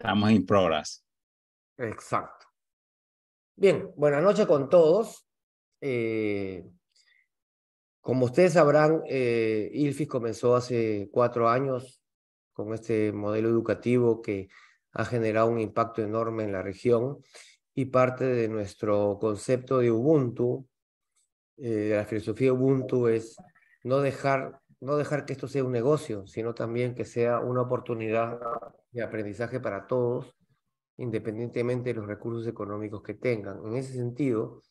Estamos en progress. Exacto. Bien, buenas noches con todos. Eh, como ustedes sabrán, eh, ILFIS comenzó hace cuatro años con este modelo educativo que ha generado un impacto enorme en la región y parte de nuestro concepto de Ubuntu, eh, de la filosofía Ubuntu, es no dejar, no dejar que esto sea un negocio, sino también que sea una oportunidad de aprendizaje para todos, independientemente de los recursos económicos que tengan. En ese sentido,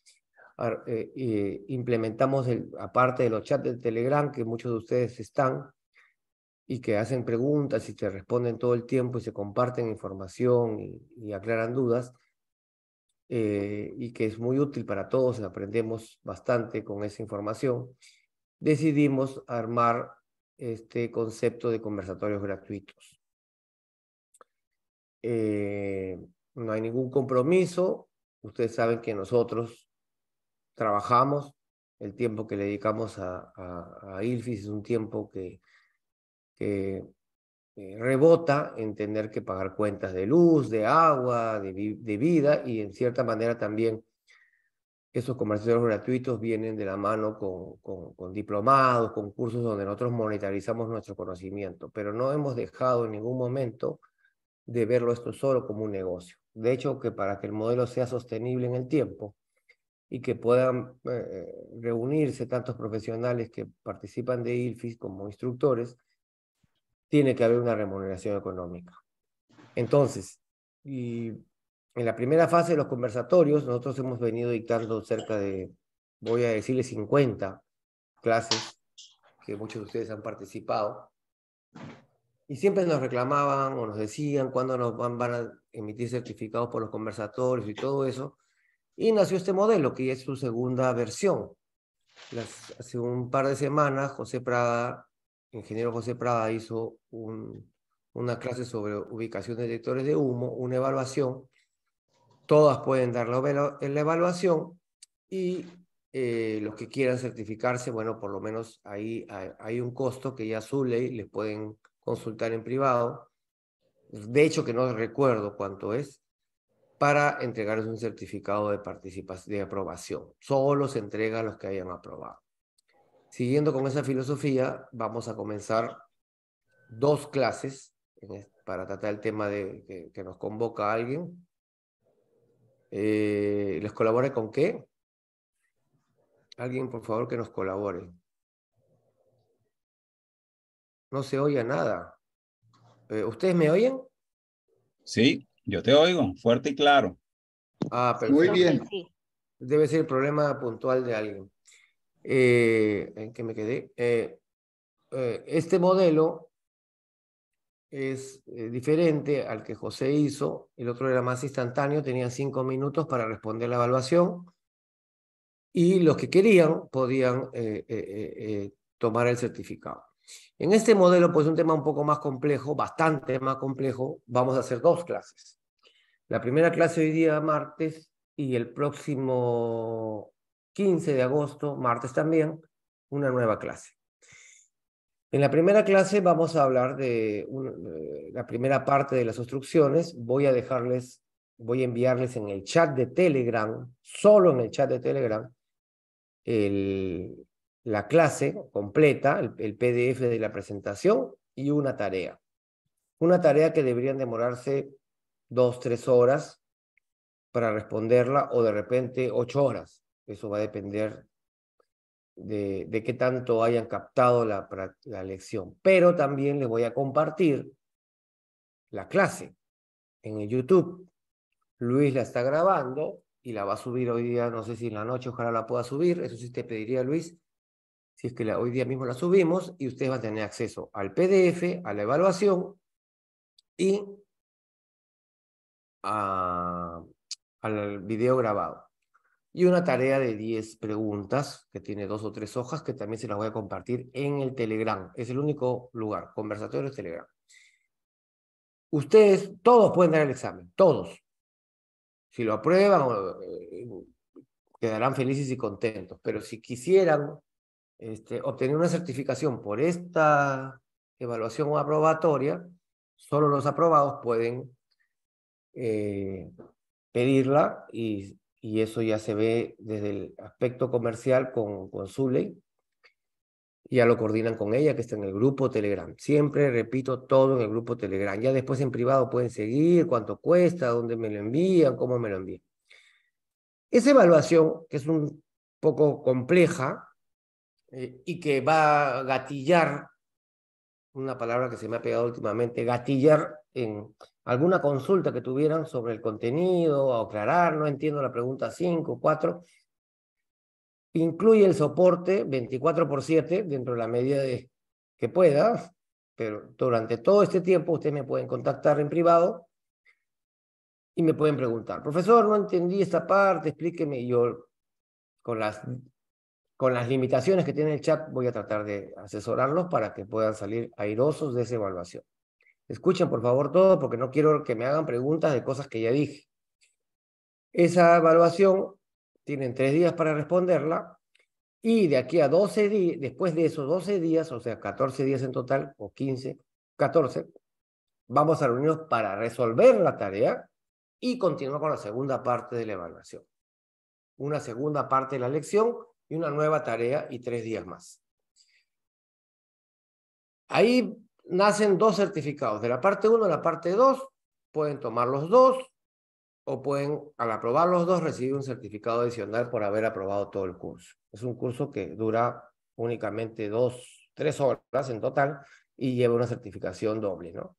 eh, eh, implementamos, el, aparte de los chats de Telegram, que muchos de ustedes están, y que hacen preguntas y te responden todo el tiempo y se comparten información y, aclaran dudas, eh, y que es muy útil para todos, aprendemos bastante con esa información, decidimos armar este concepto de conversatorios gratuitos. Eh, no hay ningún compromiso. Ustedes saben que nosotros trabajamos. El tiempo que le dedicamos a, ILFIS es un tiempo que, eh, rebota en tener que pagar cuentas de luz, de agua, de, vida y en cierta manera también esos comerciantes gratuitos vienen de la mano con, con, diplomados, con cursos donde nosotros monetarizamos nuestro conocimiento, pero no hemos dejado en ningún momento de verlo esto solo como un negocio. De hecho, que para que el modelo sea sostenible en el tiempo y que puedan eh, reunirse tantos profesionales que participan de ILFIS como instructores, tiene que haber una remuneración económica. Entonces, y en la primera fase de los conversatorios, nosotros hemos venido dictando cerca de, voy a decirle, 50 clases, que muchos de ustedes han participado, y siempre nos reclamaban o nos decían cuándo nos van, a emitir certificados por los conversatorios y todo eso. Y nació este modelo, que es su segunda versión. hace un par de semanas, José Prada, ingeniero José Prada, hizo una clase sobre ubicación de detectores de humo, una evaluación. Todas pueden dar la, la evaluación y eh, los que quieran certificarse, bueno, por lo menos ahí hay un costo que ya su ley les pueden consultar en privado, de hecho que no recuerdo cuánto es, para entregarles un certificado de, participación, de aprobación. Solo se entrega a los que hayan aprobado. Siguiendo con esa filosofía, vamos a comenzar dos clases para tratar el tema de, que, nos convoca alguien. Eh, ¿Les colabore con qué? Alguien, por favor, que nos colabore. No se oye nada. Eh, ¿Ustedes me oyen? Sí, yo te oigo, fuerte y claro. Ah, Muy bien. Debe ser el problema puntual de alguien. Eh, ¿En qué me quedé? Eh, este modelo es diferente al que José hizo. El otro era más instantáneo, tenía cinco minutos para responder la evaluación. Y los que querían podían tomar el certificado. En este modelo, pues un tema un poco más complejo, bastante más complejo, vamos a hacer dos clases. La primera clase hoy día, martes, y el próximo 15 de agosto, martes también, una nueva clase. En la primera clase vamos a hablar de eh, la primera parte de las instrucciones. Voy a dejarles, voy a enviarles en el chat de Telegram, solo en el chat de Telegram, el, la clase completa, el, PDF de la presentación y una tarea. Una tarea que deberían demorarse dos, tres horas para responderla o de repente ocho horas. Eso va a depender de, de qué tanto hayan captado la, la, lección. Pero también les voy a compartir la clase en YouTube. Luis la está grabando y la va a subir hoy día, no sé si en la noche, ojalá la pueda subir. Eso sí te pediría, Luis, si es que hoy día mismo la subimos, y ustedes van a tener acceso al PDF, a la evaluación y al video grabado. Y una tarea de 10 preguntas, que tiene dos o tres hojas, que también se las voy a compartir en el Telegram. Es el único lugar, Conversatorio es Telegram. Ustedes, todos pueden dar el examen, todos. Si lo aprueban, eh, quedarán felices y contentos. Pero si quisieran este, obtener una certificación por esta evaluación aprobatoria, solo los aprobados pueden eh, pedirla y, eso ya se ve desde el aspecto comercial con, con Zuley. Ya lo coordinan con ella, que está en el grupo Telegram. Siempre repito todo en el grupo Telegram. Ya después en privado pueden seguir cuánto cuesta, dónde me lo envían, cómo me lo envían. Esa evaluación, que es un poco compleja, eh, y que va a gatillar, una palabra que se me ha pegado últimamente, gatillar en alguna consulta que tuvieran sobre el contenido, a aclarar, no entiendo la pregunta 5, 4. Incluye el soporte 24 por 7 dentro de la medida de, que pueda, pero durante todo este tiempo ustedes me pueden contactar en privado y me pueden preguntar, profesor, no entendí esta parte, explíqueme. yo, con las con las limitaciones que tiene el chat, voy a tratar de asesorarlos para que puedan salir airosos de esa evaluación. Escuchen, por favor, todo, porque no quiero que me hagan preguntas de cosas que ya dije. Esa evaluación tienen tres días para responderla y de aquí a 12 días, después de esos 12 días, o sea, 14 días en total, o 15, 14, vamos a reunirnos para resolver la tarea y continuar con la segunda parte de la evaluación. Una segunda parte de la lección y una nueva tarea y tres días más. Ahí nacen dos certificados, de la parte 1 a la parte 2, pueden tomar los dos o pueden, al aprobar los dos, recibir un certificado adicional por haber aprobado todo el curso. Es un curso que dura únicamente dos, tres horas en total y lleva una certificación doble, ¿no?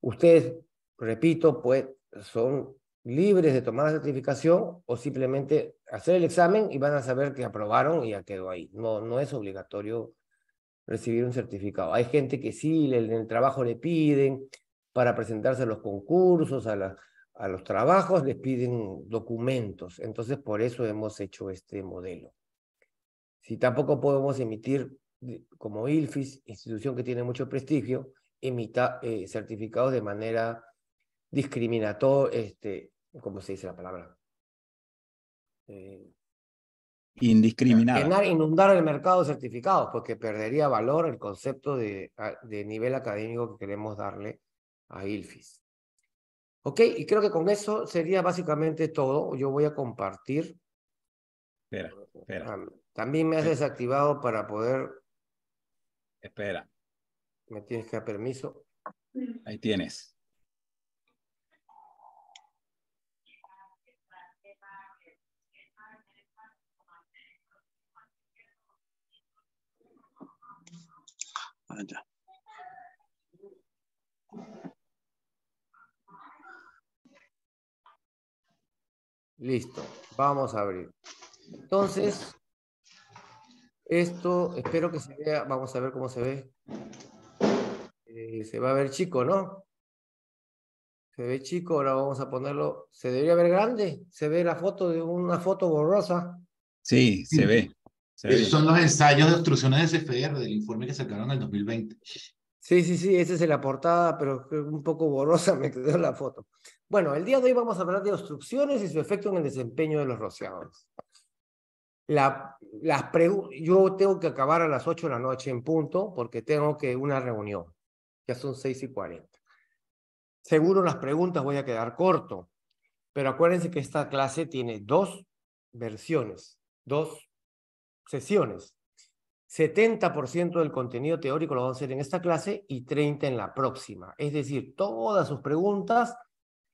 Ustedes, repito, pues son libres de tomar la certificación o simplemente hacer el examen y van a saber que aprobaron y ya quedó ahí. No, no es obligatorio recibir un certificado. Hay gente que sí, en el trabajo le piden para presentarse a los concursos, a, los trabajos, les piden documentos. Entonces, por eso hemos hecho este modelo. Si tampoco podemos emitir, como ILFIS, institución que tiene mucho prestigio, emita eh, certificados de manera discriminatorio, este, ¿cómo se dice la palabra? Eh, Inundar el mercado de certificados, porque perdería valor el concepto de, de nivel académico que queremos darle a ILFIS. Ok, y creo que con eso sería básicamente todo. Yo voy a compartir. Espera, espera. Ah, también me has desactivado para poder. Espera. Me tienes que dar permiso. Ahí tienes. Ah, Listo, vamos a abrir. Entonces, esto espero que se vea, vamos a ver cómo se ve. Eh, se va a ver chico, ¿no? Se ve chico, ahora vamos a ponerlo. ¿Se debería ver grande? ¿Se ve la foto de una foto borrosa? Sí, se ve. Esos son los ensayos de obstrucciones de CFR del informe que sacaron en el 2020. Sí, sí, sí, esa es la portada, pero un poco borrosa me quedó la foto. Bueno, el día de hoy vamos a hablar de obstrucciones y su efecto en el desempeño de los rociadores. La, las yo tengo que acabar a las 8 de la noche en punto porque tengo que una reunión. Ya son 6 y 40. Seguro las preguntas voy a quedar corto, pero acuérdense que esta clase tiene dos versiones, dos sesiones. 70% del contenido teórico lo vamos a hacer en esta clase y 30% en la próxima. Es decir, todas sus preguntas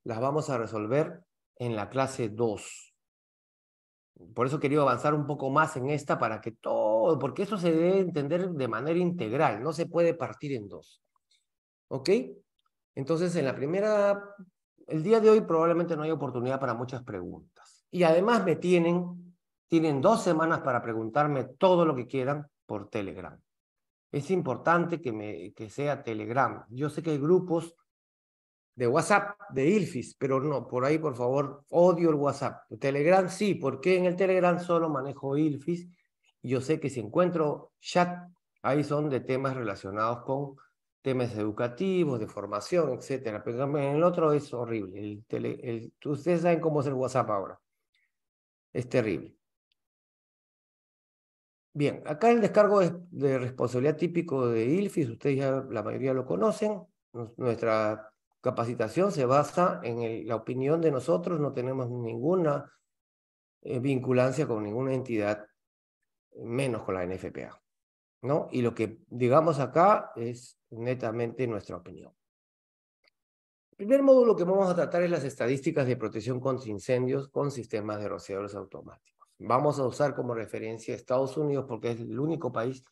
las vamos a resolver en la clase 2. Por eso quería avanzar un poco más en esta para que todo, porque eso se debe entender de manera integral, no se puede partir en dos. ¿Ok? Entonces, en la primera, el día de hoy probablemente no hay oportunidad para muchas preguntas. Y además me tienen tienen dos semanas para preguntarme todo lo que quieran por Telegram. Es importante que, me, que sea Telegram. Yo sé que hay grupos de WhatsApp, de Ilfis, pero no, por ahí por favor, odio el WhatsApp. Telegram sí, porque en el Telegram solo manejo Ilfis. Y yo sé que si encuentro chat, ahí son de temas relacionados con temas educativos, de formación, etcétera. Pero en el otro es horrible. ustedes saben cómo es el WhatsApp ahora. Es terrible. Bien, acá el descargo de, responsabilidad típico de ILFIS, ustedes ya la mayoría lo conocen, nuestra capacitación se basa en la opinión de nosotros, no tenemos ninguna eh, vinculancia con ninguna entidad, menos con la NFPA. ¿no? Y lo que digamos acá es netamente nuestra opinión. El primer módulo que vamos a tratar es las estadísticas de protección contra incendios con sistemas de rociadores automáticos vamos a usar como referencia Estados Unidos porque es el único país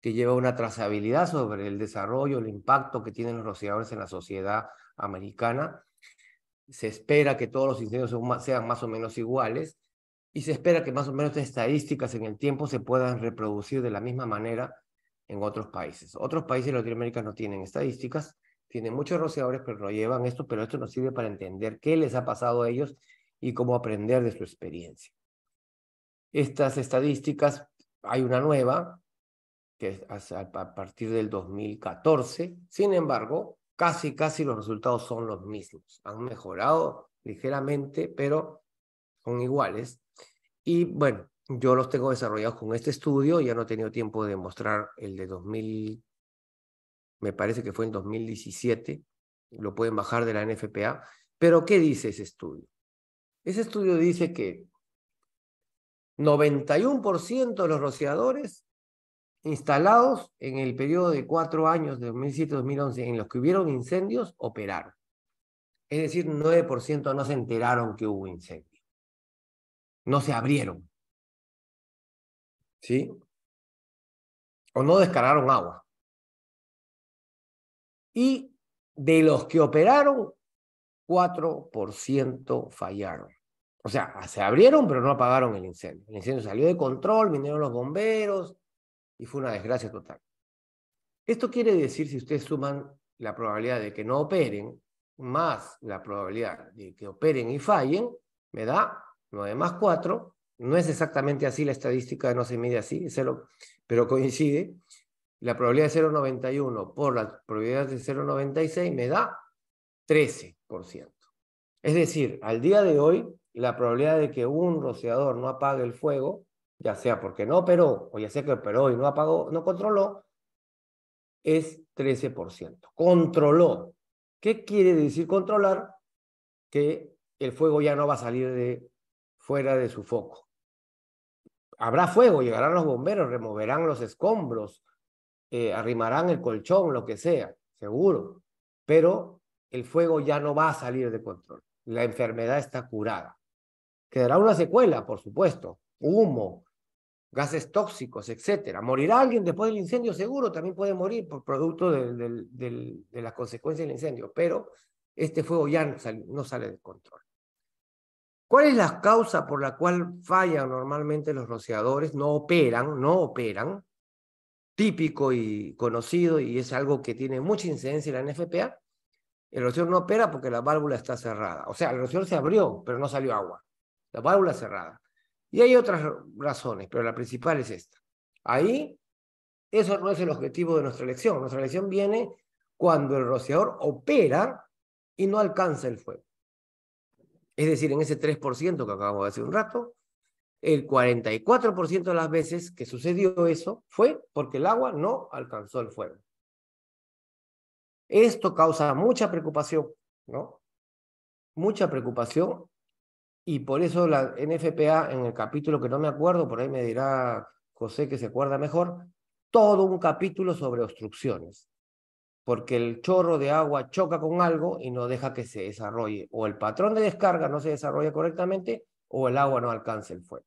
que lleva una trazabilidad sobre el desarrollo, el impacto que tienen los rociadores en la sociedad americana. Se espera que todos los incendios sean más o menos iguales y se espera que más o menos estadísticas en el tiempo se puedan reproducir de la misma manera en otros países. Otros países de Latinoamérica no tienen estadísticas, tienen muchos rociadores, pero no llevan esto, pero esto nos sirve para entender qué les ha pasado a ellos y cómo aprender de su experiencia. Estas estadísticas, hay una nueva, que es a partir del 2014, sin embargo, casi, casi los resultados son los mismos. Han mejorado ligeramente, pero son iguales. Y bueno, yo los tengo desarrollados con este estudio, ya no he tenido tiempo de mostrar el de 2000, me parece que fue en 2017, lo pueden bajar de la NFPA, pero ¿qué dice ese estudio? Ese estudio dice que 91% de los rociadores instalados en el periodo de cuatro años, de 2007-2011, en los que hubieron incendios, operaron. Es decir, 9% no se enteraron que hubo incendio. No se abrieron. ¿Sí? O no descargaron agua. Y de los que operaron, 4% fallaron. O sea, ah, se abrieron, pero no apagaron el incendio. El incendio salió de control, vinieron los bomberos y fue una desgracia total. Esto quiere decir, si ustedes suman la probabilidad de que no operen, más la probabilidad de que operen y fallen, me da 9 más 4. No es exactamente así, la estadística no se mide así, pero coincide. La probabilidad de 0,91 por la probabilidad de 0,96 me da 13%. Es decir, al día de hoy, la probabilidad de que un rociador no apague el fuego, ya sea porque no operó o ya sea que operó y no apagó, no controló, es 13%. Controló. ¿Qué quiere decir controlar? Que el fuego ya no va a salir de fuera de su foco. Habrá fuego, llegarán los bomberos, removerán los escombros, eh, arrimarán el colchón, lo que sea, seguro. Pero el fuego ya no va a salir de control. La enfermedad está curada. Quedará una secuela, por supuesto, humo, gases tóxicos, etcétera. ¿Morirá alguien después del incendio? Seguro, también puede morir por producto de, las consecuencias del incendio, pero este fuego ya no sale, del de control. ¿Cuál es la causa por la cual fallan normalmente los rociadores? No operan, no operan. Típico y conocido, y es algo que tiene mucha incidencia en la NFPA. El rociador no opera porque la válvula está cerrada. O sea, el rociador se abrió, pero no salió agua la válvula cerrada. Y hay otras razones, pero la principal es esta. Ahí, eso no es el objetivo de nuestra elección. Nuestra elección viene cuando el rociador opera y no alcanza el fuego. Es decir, en ese 3% que acabamos de hacer un rato, el 44% de las veces que sucedió eso fue porque el agua no alcanzó el fuego. Esto causa mucha preocupación, ¿no? Mucha preocupación y por eso la NFPA, en el capítulo que no me acuerdo, por ahí me dirá José que se acuerda mejor, todo un capítulo sobre obstrucciones. Porque el chorro de agua choca con algo y no deja que se desarrolle. O el patrón de descarga no se desarrolla correctamente o el agua no alcanza el fuego.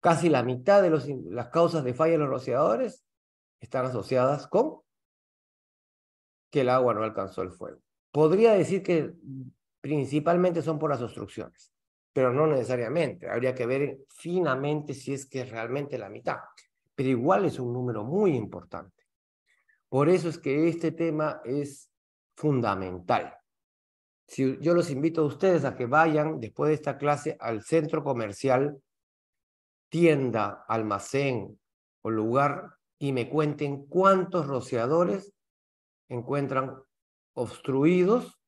Casi la mitad de los, las causas de falla en los rociadores están asociadas con que el agua no alcanzó el fuego. Podría decir que principalmente son por las obstrucciones, pero no necesariamente. Habría que ver finamente si es que es realmente la mitad, pero igual es un número muy importante. Por eso es que este tema es fundamental. Si, yo los invito a ustedes a que vayan después de esta clase al centro comercial, tienda, almacén o lugar y me cuenten cuántos rociadores encuentran obstruidos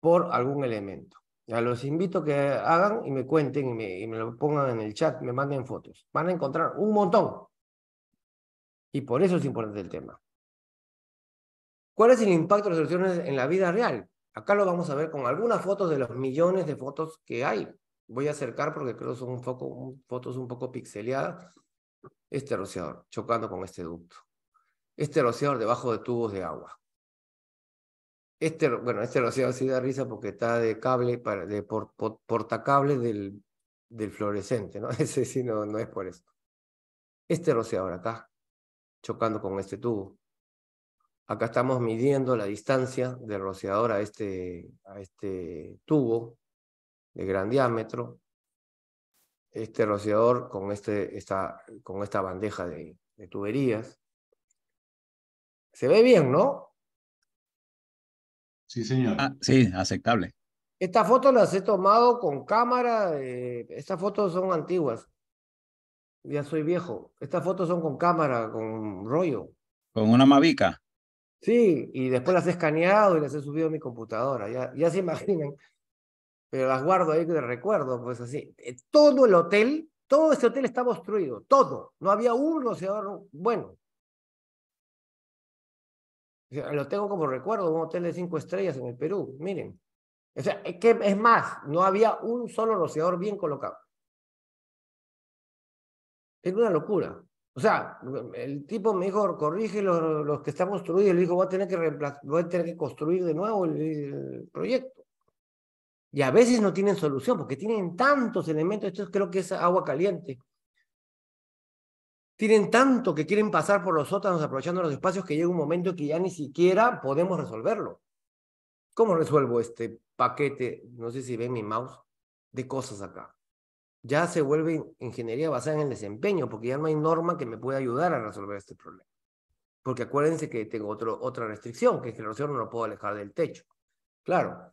por algún elemento. Ya los invito a que hagan y me cuenten y me, lo pongan en el chat, me manden fotos. Van a encontrar un montón. Y por eso es importante el tema. ¿Cuál es el impacto de las soluciones en la vida real? Acá lo vamos a ver con algunas fotos de los millones de fotos que hay. Voy a acercar porque creo que son fotos un poco pixeleadas. Este rociador chocando con este ducto. Este rociador debajo de tubos de agua. Este, bueno, este rociador sí da risa porque está de cable, para, de portacable del, del fluorescente, ¿no? Ese sí no, es por eso. Este rociador acá, chocando con este tubo. Acá estamos midiendo la distancia del rociador a este, a este tubo de gran diámetro. Este rociador con, este, esta, con esta bandeja de tuberías. Se ve bien, ¿no? Sí, señor. Ah, sí, aceptable. Estas fotos las he tomado con cámara. Eh, estas fotos son antiguas. Ya soy viejo. Estas fotos son con cámara, con rollo. ¿Con una mavica? Sí, y después las he escaneado y las he subido a mi computadora. Ya, se imaginan. Pero las guardo ahí de recuerdo, pues así. Eh, todo el hotel, todo ese hotel estaba construido, todo. No había un rociador bueno. Lo tengo como recuerdo, un hotel de cinco estrellas en el Perú, miren. O sea, es, que, es más, no había un solo rociador bien colocado. Es una locura. O sea, el tipo me dijo, corrige los, que están construidos. Le dijo, voy a tener que, a tener que construir de nuevo el, proyecto. Y a veces no tienen solución porque tienen tantos elementos. Esto creo que es agua caliente tienen tanto que quieren pasar por los sótanos aprovechando los espacios que llega un momento que ya ni siquiera podemos resolverlo. ¿Cómo resuelvo este paquete? No sé si ven mi mouse de cosas acá. Ya se vuelve ingeniería basada en el desempeño, porque ya no hay norma que me pueda ayudar a resolver este problema. Porque acuérdense que tengo otra restricción, que es que el rociador no lo puedo alejar del techo. Claro,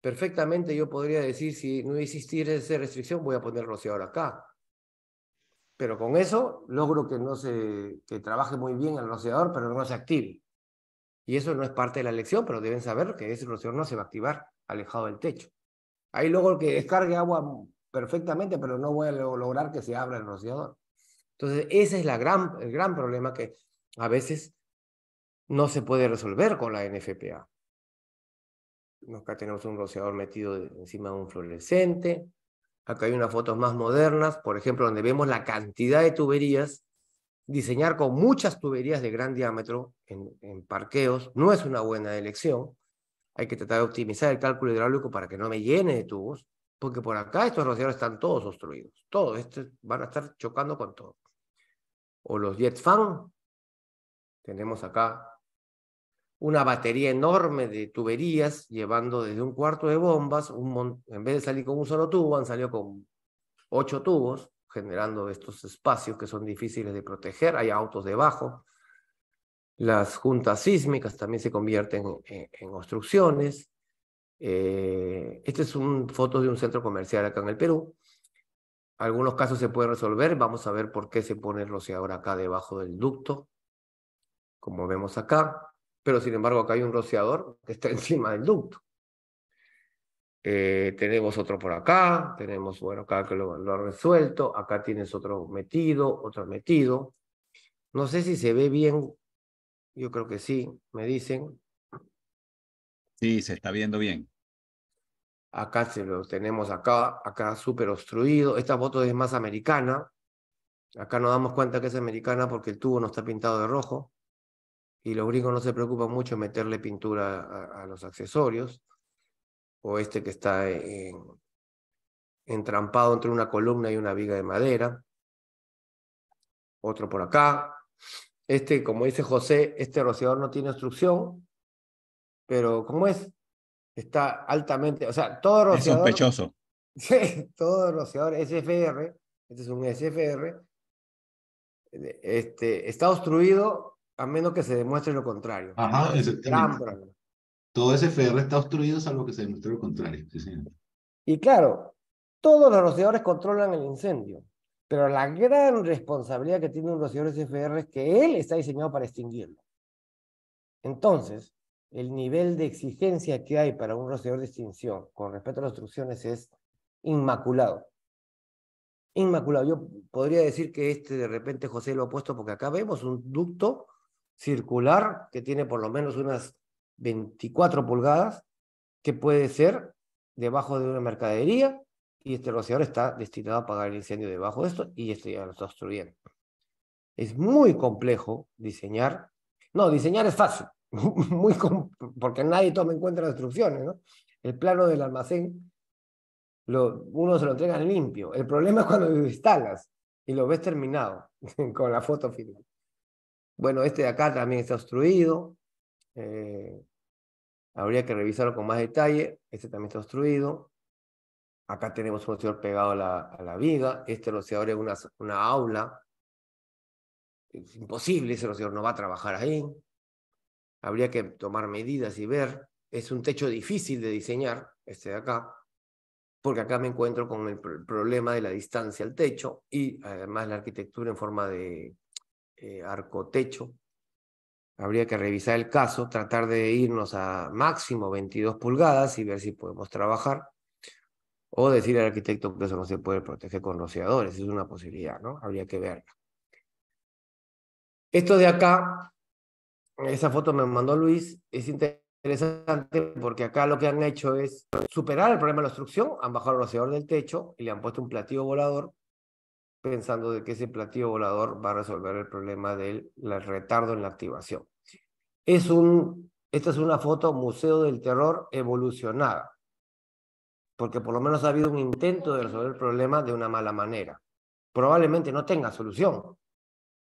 perfectamente yo podría decir, si no existiera esa restricción, voy a poner rociador acá pero con eso logro que, no se, trabaje muy bien el rociador, pero no se active. Y eso no es parte de la lección, pero deben saber que ese rociador no se va a activar alejado del techo. Ahí logro que descargue agua perfectamente, pero no voy a lograr que se abra el rociador. Entonces, ese es la gran, el gran problema que a veces no se puede resolver con la NFPA. Acá tenemos un rociador metido encima de un fluorescente, Acá hay unas fotos más modernas, por ejemplo, donde vemos la cantidad de tuberías. Diseñar con muchas tuberías de gran diámetro en, parqueos no es una buena elección. Hay que tratar de optimizar el cálculo hidráulico para que no me llene de tubos, porque por acá estos rociadores están todos obstruidos. Todos estos van a estar chocando con todo. O los jet fan. Tenemos acá una batería enorme de tuberías, llevando desde un cuarto de bombas, un en vez de salir con un solo tubo, han salido con ocho tubos, generando estos espacios que son difíciles de proteger, hay autos debajo. Las juntas sísmicas también se convierten en, obstrucciones. Eh, esta es un foto de un centro comercial acá en el Perú. Algunos casos se pueden resolver. Vamos a ver por qué se pone el rociador acá debajo del ducto, como vemos acá pero sin embargo acá hay un rociador que está encima del ducto. Eh, tenemos otro por acá, tenemos, bueno, acá que lo, ha resuelto, acá tienes otro metido, otro metido. No sé si se ve bien, yo creo que sí, me dicen. Sí, se está viendo bien. Acá se lo tenemos acá, acá súper obstruido. Esta foto es más americana. Acá no damos cuenta que es americana porque el tubo no está pintado de rojo y los gringos no se preocupan mucho en meterle pintura a, los accesorios, o este que está entrampado entre una columna y una viga de madera, otro por acá. Este, como dice José, este rociador no tiene obstrucción, pero ¿cómo es, está altamente, o sea, todo rociador... Es sospechoso. Sí, todo rociador SFR, este es un SFR, este, está obstruido a menos que se demuestre lo contrario. Todo ese FR está obstruido salvo que se demuestre lo contrario. Y claro, todos los rociadores controlan el incendio, pero la gran responsabilidad que tiene un rociador F.R. es que él está diseñado para extinguirlo. Entonces, el nivel de exigencia que hay para un rociador de extinción con respecto a las obstrucciones es inmaculado. Inmaculado. Yo podría decir que este de repente José lo ha puesto porque acá vemos un ducto circular que tiene por lo menos unas 24 pulgadas, que puede ser debajo de una mercadería y este rociador está destinado a apagar el incendio debajo de esto y esto ya lo está obstruyendo. Es muy complejo diseñar. No, diseñar es fácil, muy porque nadie toma en cuenta las instrucciones. ¿no? El plano del almacén, lo, uno se lo entrega limpio. El problema es cuando lo instalas y lo ves terminado con la foto final. Bueno, este de acá también está obstruido. Eh, habría que revisarlo con más detalle. Este también está obstruido. Acá tenemos un rociador pegado a la, viga. Este rociador es una, una aula. Es imposible, ese señor no va a trabajar ahí. Habría que tomar medidas y ver. Es un techo difícil de diseñar, este de acá, porque acá me encuentro con el problema de la distancia al techo y además la arquitectura en forma de, arco eh, arcotecho. Habría que revisar el caso, tratar de irnos a máximo 22 pulgadas y ver si podemos trabajar. O decir al arquitecto que eso no se puede proteger con rociadores, es una posibilidad, ¿no? Habría que verla. Esto de acá, esa foto me mandó Luis, es interesante porque acá lo que han hecho es superar el problema de la obstrucción, han bajado el rociador del techo y le han puesto un platillo volador pensando de que ese platillo volador va a resolver el problema del retardo en la activación. Es un, esta es una foto Museo del Terror evolucionada, porque por lo menos ha habido un intento de resolver el problema de una mala manera. Probablemente no tenga solución,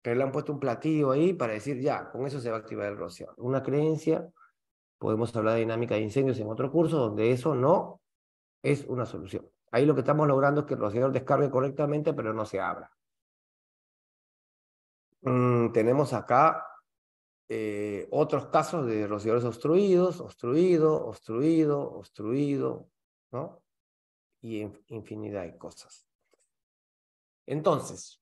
pero le han puesto un platillo ahí para decir, ya, con eso se va a activar el rociador. Una creencia, podemos hablar de dinámica de incendios en otro curso, donde eso no es una solución. Ahí lo que estamos logrando es que el rociador descargue correctamente, pero no se abra. Mm, tenemos acá eh, otros casos de rociadores obstruidos, obstruido, obstruido, obstruido, ¿no? Y infinidad de cosas. Entonces,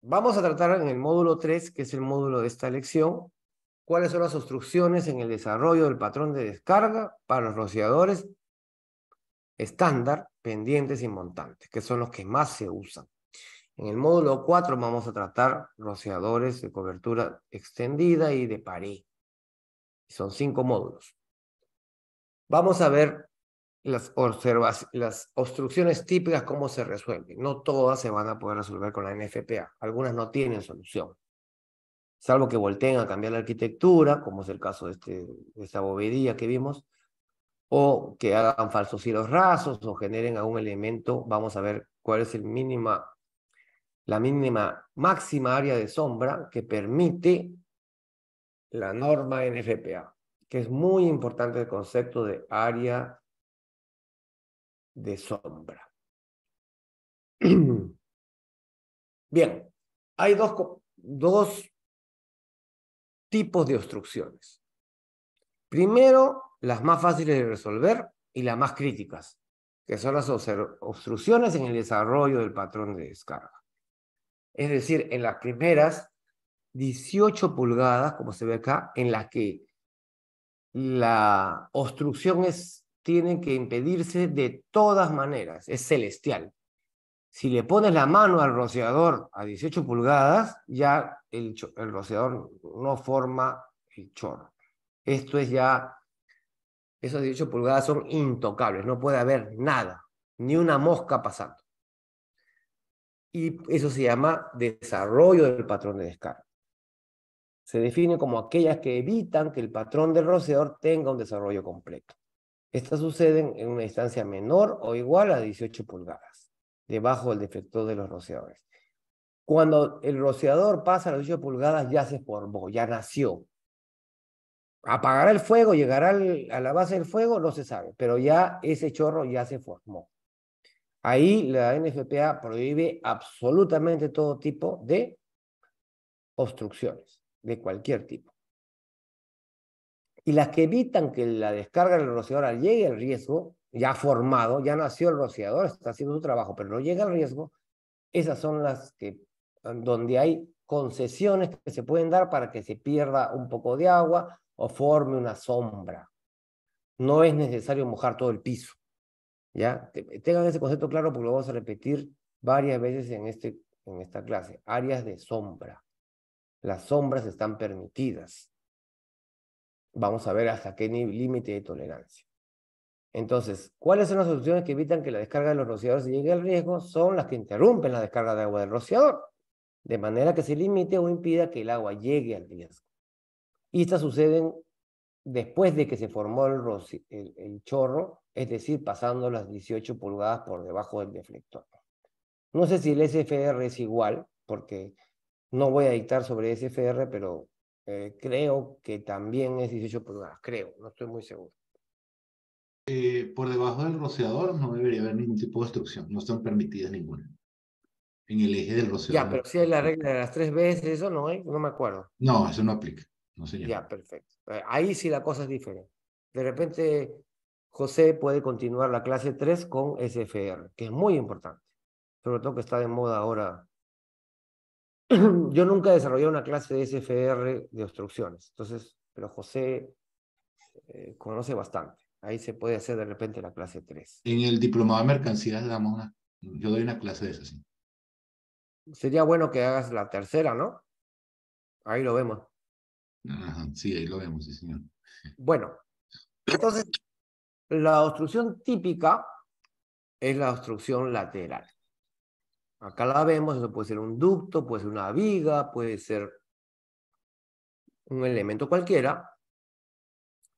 vamos a tratar en el módulo 3, que es el módulo de esta lección, cuáles son las obstrucciones en el desarrollo del patrón de descarga para los rociadores estándar, pendientes y montantes, que son los que más se usan. En el módulo 4 vamos a tratar rociadores de cobertura extendida y de pared. Son cinco módulos. Vamos a ver las, las obstrucciones típicas, cómo se resuelven. No todas se van a poder resolver con la NFPA. Algunas no tienen solución. Salvo que volteen a cambiar la arquitectura, como es el caso de, este, de esta bobería que vimos, o que hagan falsos hilos rasos o generen algún elemento. Vamos a ver cuál es el mínima, la mínima máxima área de sombra que permite la norma NFPA, que es muy importante el concepto de área de sombra. Bien, hay dos, dos tipos de obstrucciones. Primero, las más fáciles de resolver y las más críticas, que son las obstrucciones en el desarrollo del patrón de descarga. Es decir, en las primeras 18 pulgadas, como se ve acá, en las que la obstrucción tienen tiene que impedirse de todas maneras, es celestial. Si le pones la mano al rociador a 18 pulgadas, ya el, el rociador no forma el chorro. Esto es ya esos 18 pulgadas son intocables, no puede haber nada, ni una mosca pasando. Y eso se llama desarrollo del patrón de descarga. Se define como aquellas que evitan que el patrón del roceador tenga un desarrollo completo. Estas suceden en una distancia menor o igual a 18 pulgadas, debajo del defecto de los roceadores. Cuando el roceador pasa a las 18 pulgadas, ya se formó, ya nació, apagará el fuego, llegará a la base del fuego, no se sabe, pero ya ese chorro ya se formó. Ahí la NFPA prohíbe absolutamente todo tipo de obstrucciones, de cualquier tipo. Y las que evitan que la descarga del rociador llegue al riesgo, ya formado, ya nació el rociador, está haciendo su trabajo, pero no llega al riesgo, esas son las que, donde hay concesiones que se pueden dar para que se pierda un poco de agua, o forme una sombra. No es necesario mojar todo el piso. ¿ya? Tengan ese concepto claro porque lo vamos a repetir varias veces en, este, en esta clase. Áreas de sombra. Las sombras están permitidas. Vamos a ver hasta qué límite de tolerancia. Entonces, ¿cuáles son las soluciones que evitan que la descarga de los rociadores llegue al riesgo? Son las que interrumpen la descarga de agua del rociador, de manera que se limite o impida que el agua llegue al riesgo. Y estas suceden después de que se formó el, chorro, es decir, pasando las 18 pulgadas por debajo del deflector. No sé si el SFR es igual, porque no voy a dictar sobre SFR, pero eh, creo que también es 18 pulgadas, creo, no estoy muy seguro. Eh, por debajo del rociador no debería haber ningún tipo de obstrucción, no están permitidas ninguna. En el eje del rociador. Ya, pero si hay la regla de las tres veces, eso no, ¿eh? no me acuerdo. No, eso no aplica ya. perfecto. Eh, ahí sí la cosa es diferente. De repente, José puede continuar la clase 3 con SFR, que es muy importante. Sobre todo que está de moda ahora. Yo nunca desarrollé una clase de SFR de obstrucciones. Entonces, pero José eh, conoce bastante. Ahí se puede hacer de repente la clase 3. En el diplomado de mercancías damos una, yo doy una clase de eso, sí. Sería bueno que hagas la tercera, ¿no? Ahí lo vemos sí, ahí lo vemos, sí, señor. Bueno, entonces, la obstrucción típica es la obstrucción lateral. Acá la vemos, eso puede ser un ducto, puede ser una viga, puede ser un elemento cualquiera,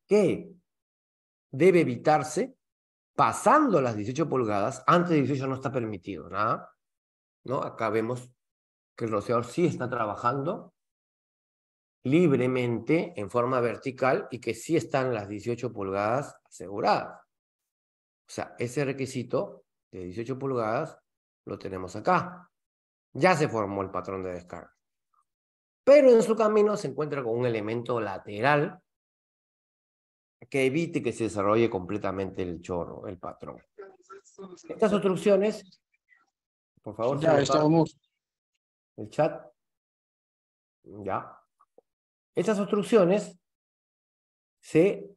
que debe evitarse pasando las 18 pulgadas, antes de 18 no está permitido nada. ¿no? Acá vemos que el rociador sí está trabajando libremente en forma vertical y que sí están las 18 pulgadas aseguradas. O sea, ese requisito de 18 pulgadas lo tenemos acá. Ya se formó el patrón de descarga. Pero en su camino se encuentra con un elemento lateral que evite que se desarrolle completamente el chorro, el patrón. Estas obstrucciones, por favor, ya estamos. El chat. Ya. Estas obstrucciones se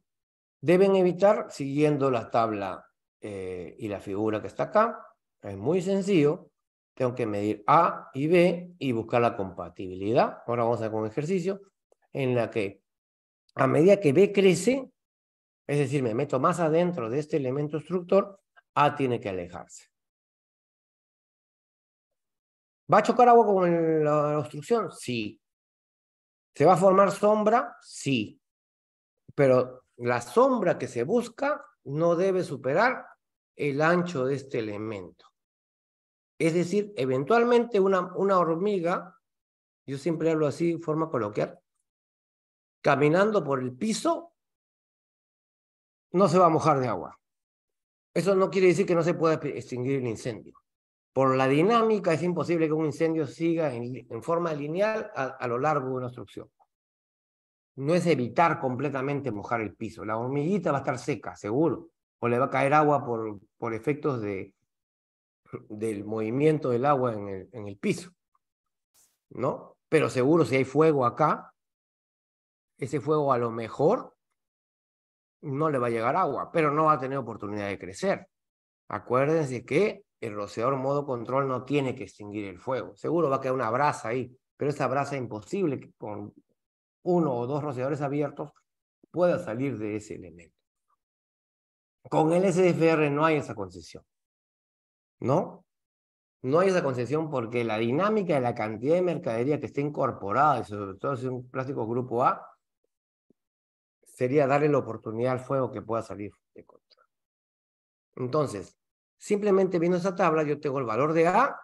deben evitar siguiendo la tabla eh, y la figura que está acá. Es muy sencillo. Tengo que medir A y B y buscar la compatibilidad. Ahora vamos a hacer un ejercicio en la que a medida que B crece, es decir, me meto más adentro de este elemento obstructor, A tiene que alejarse. ¿Va a chocar agua con la obstrucción? Sí. ¿Se va a formar sombra? Sí, pero la sombra que se busca no debe superar el ancho de este elemento. Es decir, eventualmente una, hormiga, yo siempre hablo así, forma coloquial, caminando por el piso, no se va a mojar de agua. Eso no quiere decir que no se pueda extinguir el incendio. Por la dinámica es imposible que un incendio siga en, forma lineal a, lo largo de una obstrucción. No es evitar completamente mojar el piso. La hormiguita va a estar seca, seguro. O le va a caer agua por, por efectos de, del movimiento del agua en el, en el piso. ¿No? Pero seguro si hay fuego acá, ese fuego a lo mejor no le va a llegar agua, pero no va a tener oportunidad de crecer. Acuérdense que el rociador modo control no tiene que extinguir el fuego. Seguro va a quedar una brasa ahí, pero esa brasa es imposible que con uno o dos roceadores abiertos pueda salir de ese elemento. Con el SDFR no hay esa concesión. ¿No? No hay esa concesión porque la dinámica de la cantidad de mercadería que está incorporada, y sobre todo si es un plástico grupo A, sería darle la oportunidad al fuego que pueda salir de control. Entonces, Simplemente viendo esa tabla, yo tengo el valor de A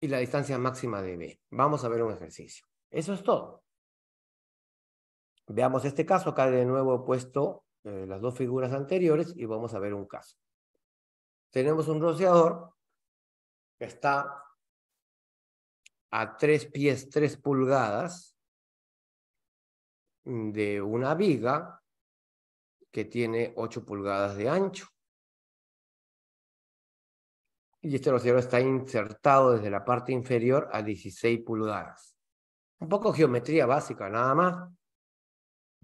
y la distancia máxima de B. Vamos a ver un ejercicio. Eso es todo. Veamos este caso. Acá de nuevo he puesto eh, las dos figuras anteriores y vamos a ver un caso. Tenemos un rociador que está a tres pies, tres pulgadas de una viga que tiene ocho pulgadas de ancho y este rociador está insertado desde la parte inferior a 16 pulgadas. Un poco geometría básica, nada más.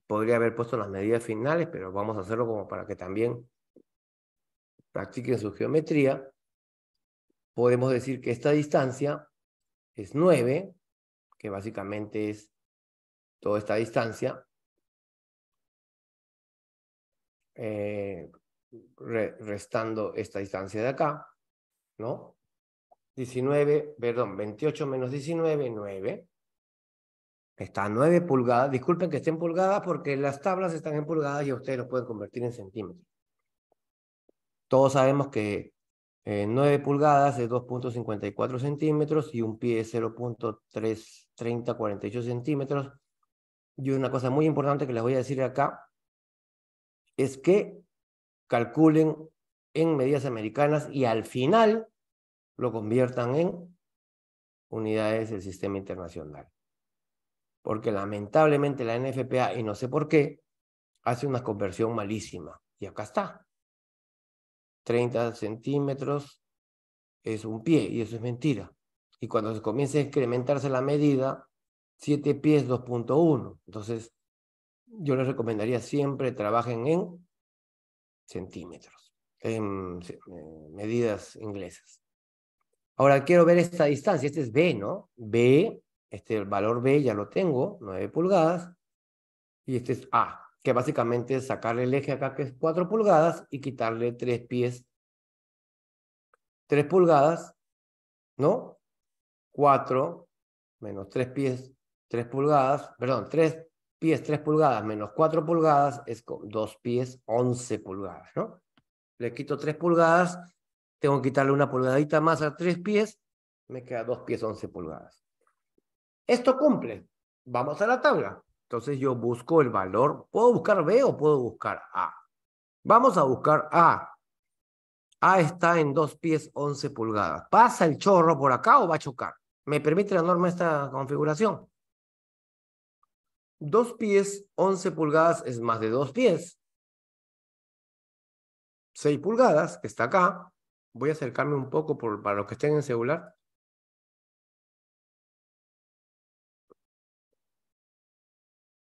Podría haber puesto las medidas finales, pero vamos a hacerlo como para que también practiquen su geometría. Podemos decir que esta distancia es 9, que básicamente es toda esta distancia. Eh, restando esta distancia de acá. ¿no? 19, perdón, 28 menos 19, 9. Está a 9 pulgadas. Disculpen que estén pulgadas porque las tablas están en pulgadas y ustedes lo pueden convertir en centímetros. Todos sabemos que 9 eh, pulgadas es 2.54 centímetros y un pie es 48 centímetros. Y una cosa muy importante que les voy a decir acá es que calculen en medidas americanas y al final lo conviertan en unidades del sistema internacional. Porque lamentablemente la NFPA, y no sé por qué, hace una conversión malísima. Y acá está. 30 centímetros es un pie y eso es mentira. Y cuando se comienza a incrementarse la medida, 7 pies 2.1. Entonces, yo les recomendaría siempre trabajen en centímetros en eh, medidas inglesas. Ahora quiero ver esta distancia, este es B, ¿no? B, este el valor B ya lo tengo, 9 pulgadas, y este es A, que básicamente es sacarle el eje acá que es 4 pulgadas y quitarle 3 pies, 3 pulgadas, ¿no? 4 menos 3 pies, 3 pulgadas, perdón, 3 pies, 3 pulgadas menos 4 pulgadas es 2 pies, 11 pulgadas, ¿no? le quito 3 pulgadas, tengo que quitarle una pulgadita más a 3 pies, me queda 2 pies 11 pulgadas. Esto cumple. Vamos a la tabla. Entonces yo busco el valor. ¿Puedo buscar B o puedo buscar A? Vamos a buscar A. A está en 2 pies 11 pulgadas. ¿Pasa el chorro por acá o va a chocar? ¿Me permite la norma esta configuración? 2 pies 11 pulgadas es más de 2 pies. 6 pulgadas, que está acá. Voy a acercarme un poco por, para los que estén en celular.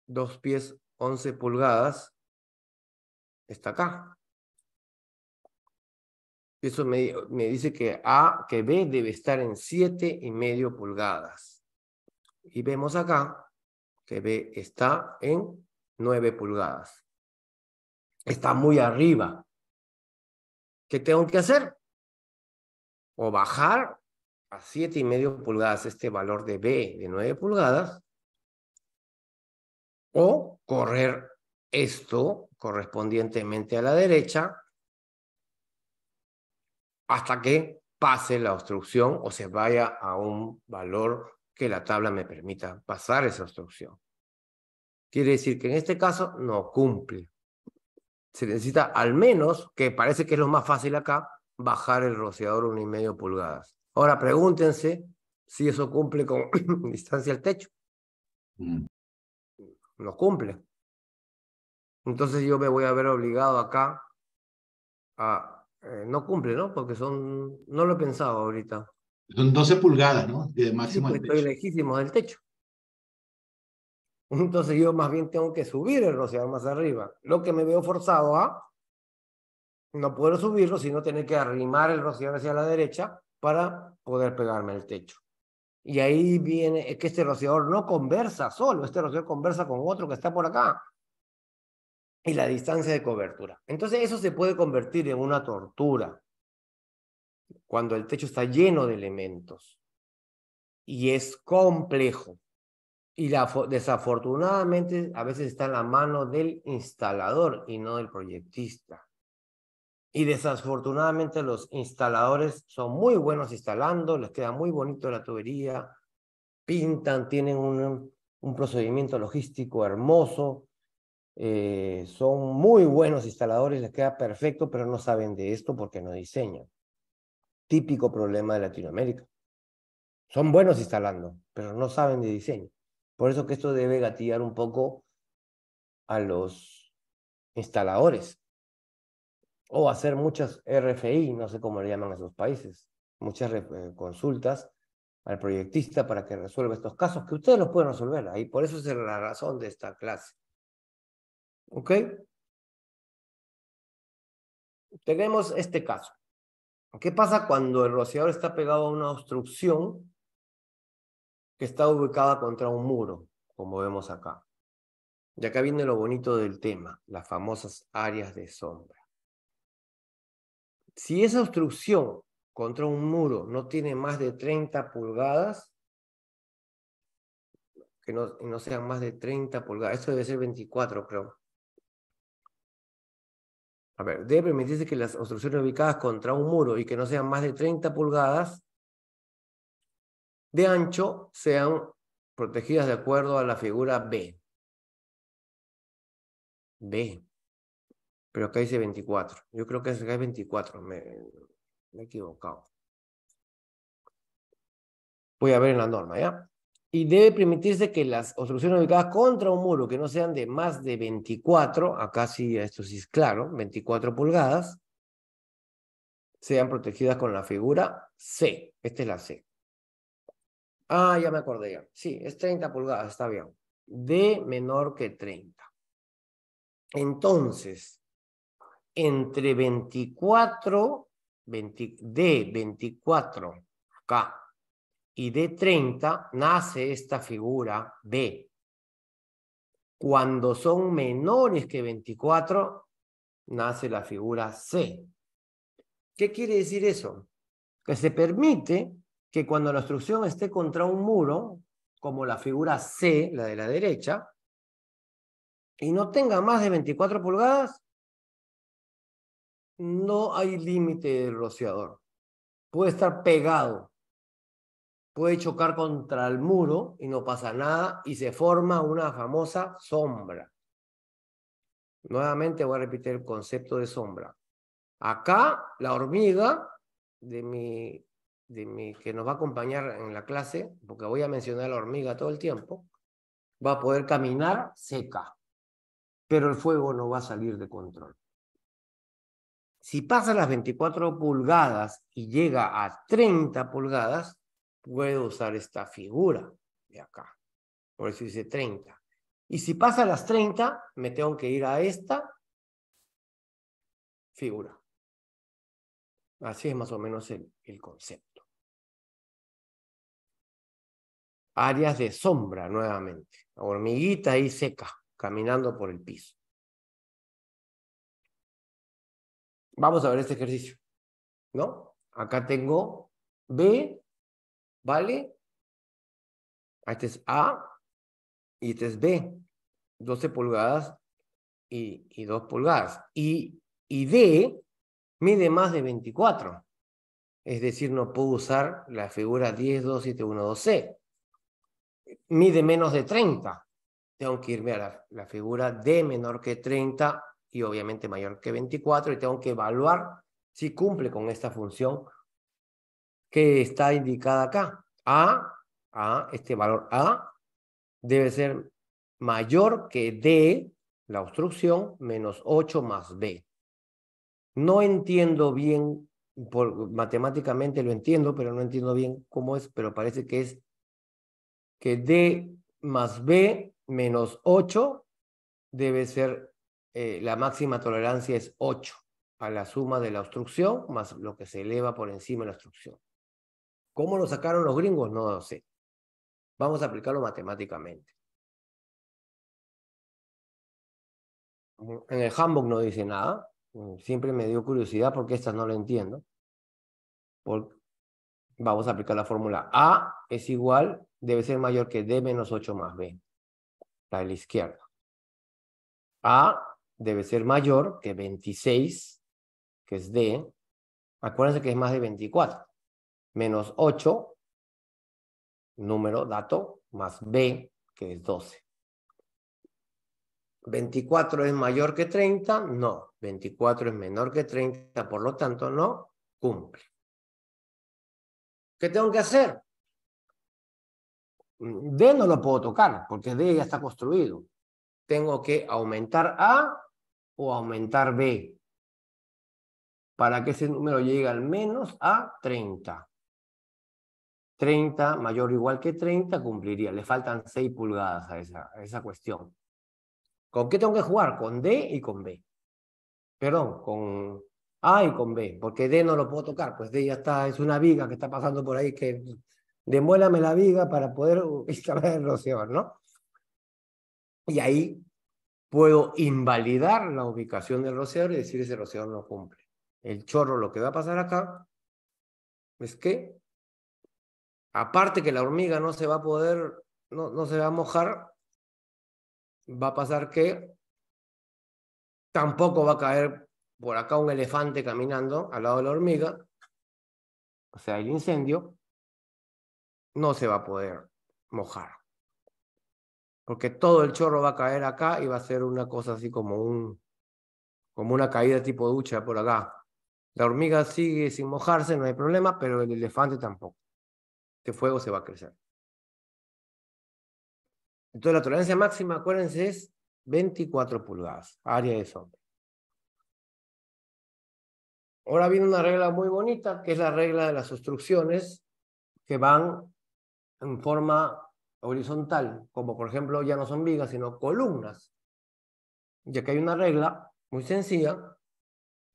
Dos pies 11 pulgadas. Está acá. eso me, dice que A, que B debe estar en 7 y medio pulgadas. Y vemos acá que B está en 9 pulgadas. Está muy arriba. ¿Qué tengo que hacer? O bajar a 7,5 pulgadas este valor de B de 9 pulgadas, o correr esto correspondientemente a la derecha hasta que pase la obstrucción o se vaya a un valor que la tabla me permita pasar esa obstrucción. Quiere decir que en este caso no cumple se necesita al menos, que parece que es lo más fácil acá, bajar el rociador y medio pulgadas. Ahora pregúntense si eso cumple con distancia al techo. No mm. cumple. Entonces yo me voy a ver obligado acá a... Eh, no cumple, ¿no? Porque son... No lo he pensado ahorita. Son 12 pulgadas, ¿no? De máximo pues, Estoy lejísimo del techo. Entonces yo más bien tengo que subir el rociador más arriba, lo que me veo forzado a no puedo subirlo, sino tener que arrimar el rociador hacia la derecha para poder pegarme el techo. Y ahí viene, que este rociador no conversa solo, este rociador conversa con otro que está por acá. Y la distancia de cobertura. Entonces eso se puede convertir en una tortura cuando el techo está lleno de elementos. Y es complejo. Y desafortunadamente a veces está en la mano del instalador y no del proyectista. Y desafortunadamente los instaladores son muy buenos instalando, les queda muy bonito la tubería, pintan, tienen un, un procedimiento logístico hermoso, eh, son muy buenos instaladores, les queda perfecto, pero no saben de esto porque no diseñan. Típico problema de Latinoamérica. Son buenos instalando, pero no saben de diseño. Por eso que esto debe gatillar un poco a los instaladores o hacer muchas RFI, no sé cómo le llaman a esos países, muchas eh, consultas al proyectista para que resuelva estos casos, que ustedes los pueden resolver ahí. Por eso es la razón de esta clase. ¿Ok? Tenemos este caso. ¿Qué pasa cuando el rociador está pegado a una obstrucción que está ubicada contra un muro, como vemos acá. Y acá viene lo bonito del tema, las famosas áreas de sombra. Si esa obstrucción contra un muro no tiene más de 30 pulgadas, que no, sean más de 30 pulgadas, esto debe ser 24 creo. A ver, debe permitirse que las obstrucciones ubicadas contra un muro y que no sean más de 30 pulgadas de ancho sean protegidas de acuerdo a la figura B. B. Pero acá dice 24. Yo creo que acá es 24. Me, me he equivocado. Voy a ver en la norma, ¿ya? Y debe permitirse que las obstrucciones ubicadas contra un muro que no sean de más de 24, acá sí, esto sí es claro, 24 pulgadas, sean protegidas con la figura C. Esta es la C. Ah, ya me acordé Sí, es 30 pulgadas, está bien. D menor que 30. Entonces, entre 24, D 24, acá, y de 30 nace esta figura B. Cuando son menores que 24, nace la figura C. ¿Qué quiere decir eso? Que se permite que cuando la obstrucción esté contra un muro, como la figura C, la de la derecha, y no tenga más de 24 pulgadas, no hay límite del rociador. Puede estar pegado, puede chocar contra el muro y no pasa nada y se forma una famosa sombra. Nuevamente voy a repetir el concepto de sombra. Acá la hormiga de mi que nos va a acompañar en la clase, porque voy a mencionar la hormiga todo el tiempo, va a poder caminar seca, pero el fuego no va a salir de control. Si pasa las 24 pulgadas y llega a 30 pulgadas, puedo usar esta figura de acá. Por eso dice 30. Y si pasa las 30, me tengo que ir a esta figura. Así es más o menos el concepto. áreas de sombra nuevamente, hormiguita ahí seca, caminando por el piso. Vamos a ver este ejercicio, ¿no? Acá tengo B, ¿vale? Este es A y este es B, 12 pulgadas y, 2 pulgadas. Y, y D mide más de 24, es decir, no puedo usar la figura 10, 2, 7, 1, 2, C mide menos de 30, tengo que irme a la, figura de menor que 30 y obviamente mayor que 24 y tengo que evaluar si cumple con esta función que está indicada acá. A, A, este valor A debe ser mayor que D, la obstrucción, menos 8 más B. No entiendo bien, por, matemáticamente lo entiendo, pero no entiendo bien cómo es, pero parece que es que D más B menos 8 debe ser, eh, la máxima tolerancia es 8 a la suma de la obstrucción más lo que se eleva por encima de la obstrucción. ¿Cómo lo sacaron los gringos? No lo sé. Vamos a aplicarlo matemáticamente. En el handbook no dice nada. Siempre me dio curiosidad porque estas no lo entiendo. vamos a aplicar la fórmula A es igual debe ser mayor que D menos 8 más B, la de la izquierda. A debe ser mayor que 26, que es D. Acuérdense que es más de 24. Menos 8, número, dato, más B, que es 12. 24 es mayor que 30, no. 24 es menor que 30, por lo tanto, no cumple. ¿Qué tengo que hacer? D no lo puedo tocar porque D ya está construido. Tengo que aumentar A o aumentar B para que ese número llegue al menos a 30. 30 mayor o igual que 30 cumpliría. Le faltan 6 pulgadas a esa, esa cuestión. ¿Con qué tengo que jugar? Con D y con B. Perdón, con A y con B, porque D no lo puedo tocar, pues D ya está, es una viga que está pasando por ahí que demuélame la viga para poder instalar el rociador, ¿no? Y ahí puedo invalidar la ubicación del rociador y decir ese rociador no cumple. El chorro lo que va a pasar acá es que, aparte que la hormiga no se va a poder, no, no se va a mojar, va a pasar que tampoco va a caer por acá un elefante caminando al lado de la hormiga, o sea, el incendio, no se va a poder mojar. Porque todo el chorro va a caer acá y va a ser una cosa así como un como una caída tipo ducha por acá. La hormiga sigue sin mojarse, no hay problema, pero el elefante tampoco. Este fuego se va a crecer. Entonces la tolerancia máxima, acuérdense, es 24 pulgadas, área de sombra. Ahora viene una regla muy bonita, que es la regla de las obstrucciones que van en forma horizontal, como por ejemplo ya no son vigas, sino columnas. Ya que hay una regla muy sencilla,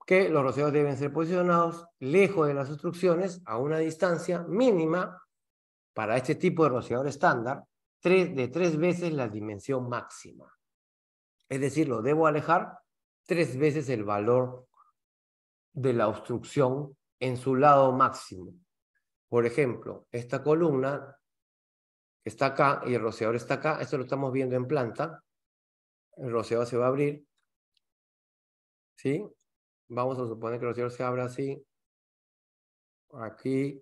que los rociadores deben ser posicionados lejos de las obstrucciones a una distancia mínima para este tipo de rociador estándar, de tres veces la dimensión máxima. Es decir, lo debo alejar tres veces el valor de la obstrucción en su lado máximo. Por ejemplo, esta columna está acá y el rociador está acá. Esto lo estamos viendo en planta. El rociador se va a abrir. ¿Sí? Vamos a suponer que el rociador se abre así. Aquí.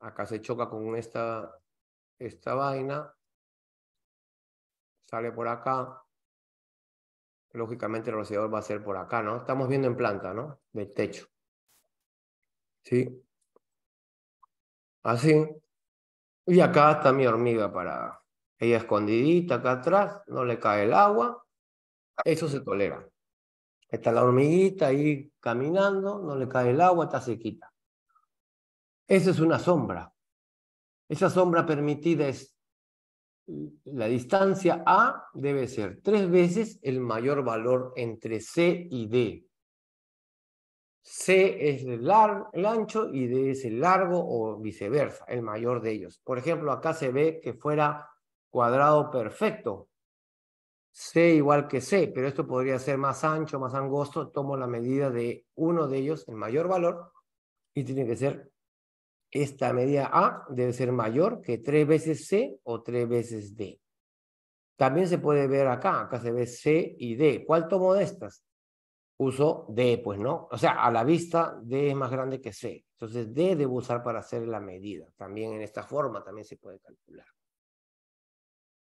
Acá se choca con esta, esta vaina. Sale por acá. Lógicamente el rociador va a ser por acá, ¿no? Estamos viendo en planta, ¿no? Del techo. ¿Sí? Así. Y acá está mi hormiga para ella escondidita acá atrás, no le cae el agua, eso se tolera. Está la hormiguita ahí caminando, no le cae el agua, está sequita. Esa es una sombra. Esa sombra permitida es la distancia A debe ser tres veces el mayor valor entre C y D. C es el, ancho y D es el largo o viceversa, el mayor de ellos. Por ejemplo, acá se ve que fuera cuadrado perfecto. C igual que C, pero esto podría ser más ancho, más angosto. Tomo la medida de uno de ellos, el mayor valor, y tiene que ser esta medida A debe ser mayor que tres veces C o tres veces D. También se puede ver acá, acá se ve C y D. ¿Cuál tomo de estas? uso D, pues no. O sea, a la vista D es más grande que C. Entonces D debo usar para hacer la medida. También en esta forma también se puede calcular.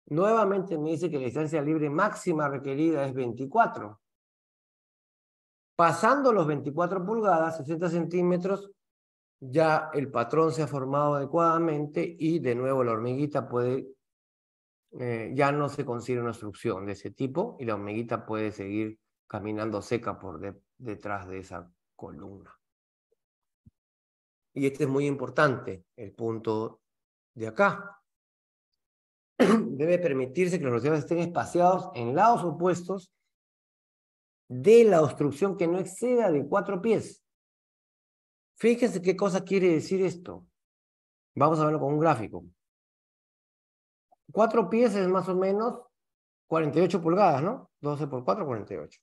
Nuevamente me dice que la distancia libre máxima requerida es 24. Pasando los 24 pulgadas, 60 centímetros, ya el patrón se ha formado adecuadamente y de nuevo la hormiguita puede, eh, ya no se considera una obstrucción de ese tipo y la hormiguita puede seguir caminando seca por detrás de esa columna. Y este es muy importante, el punto de acá. Debe permitirse que los rociadores estén espaciados en lados opuestos de la obstrucción que no exceda de cuatro pies. Fíjense qué cosa quiere decir esto. Vamos a verlo con un gráfico. Cuatro pies es más o menos 48 pulgadas, ¿no? 12 por 4, 48.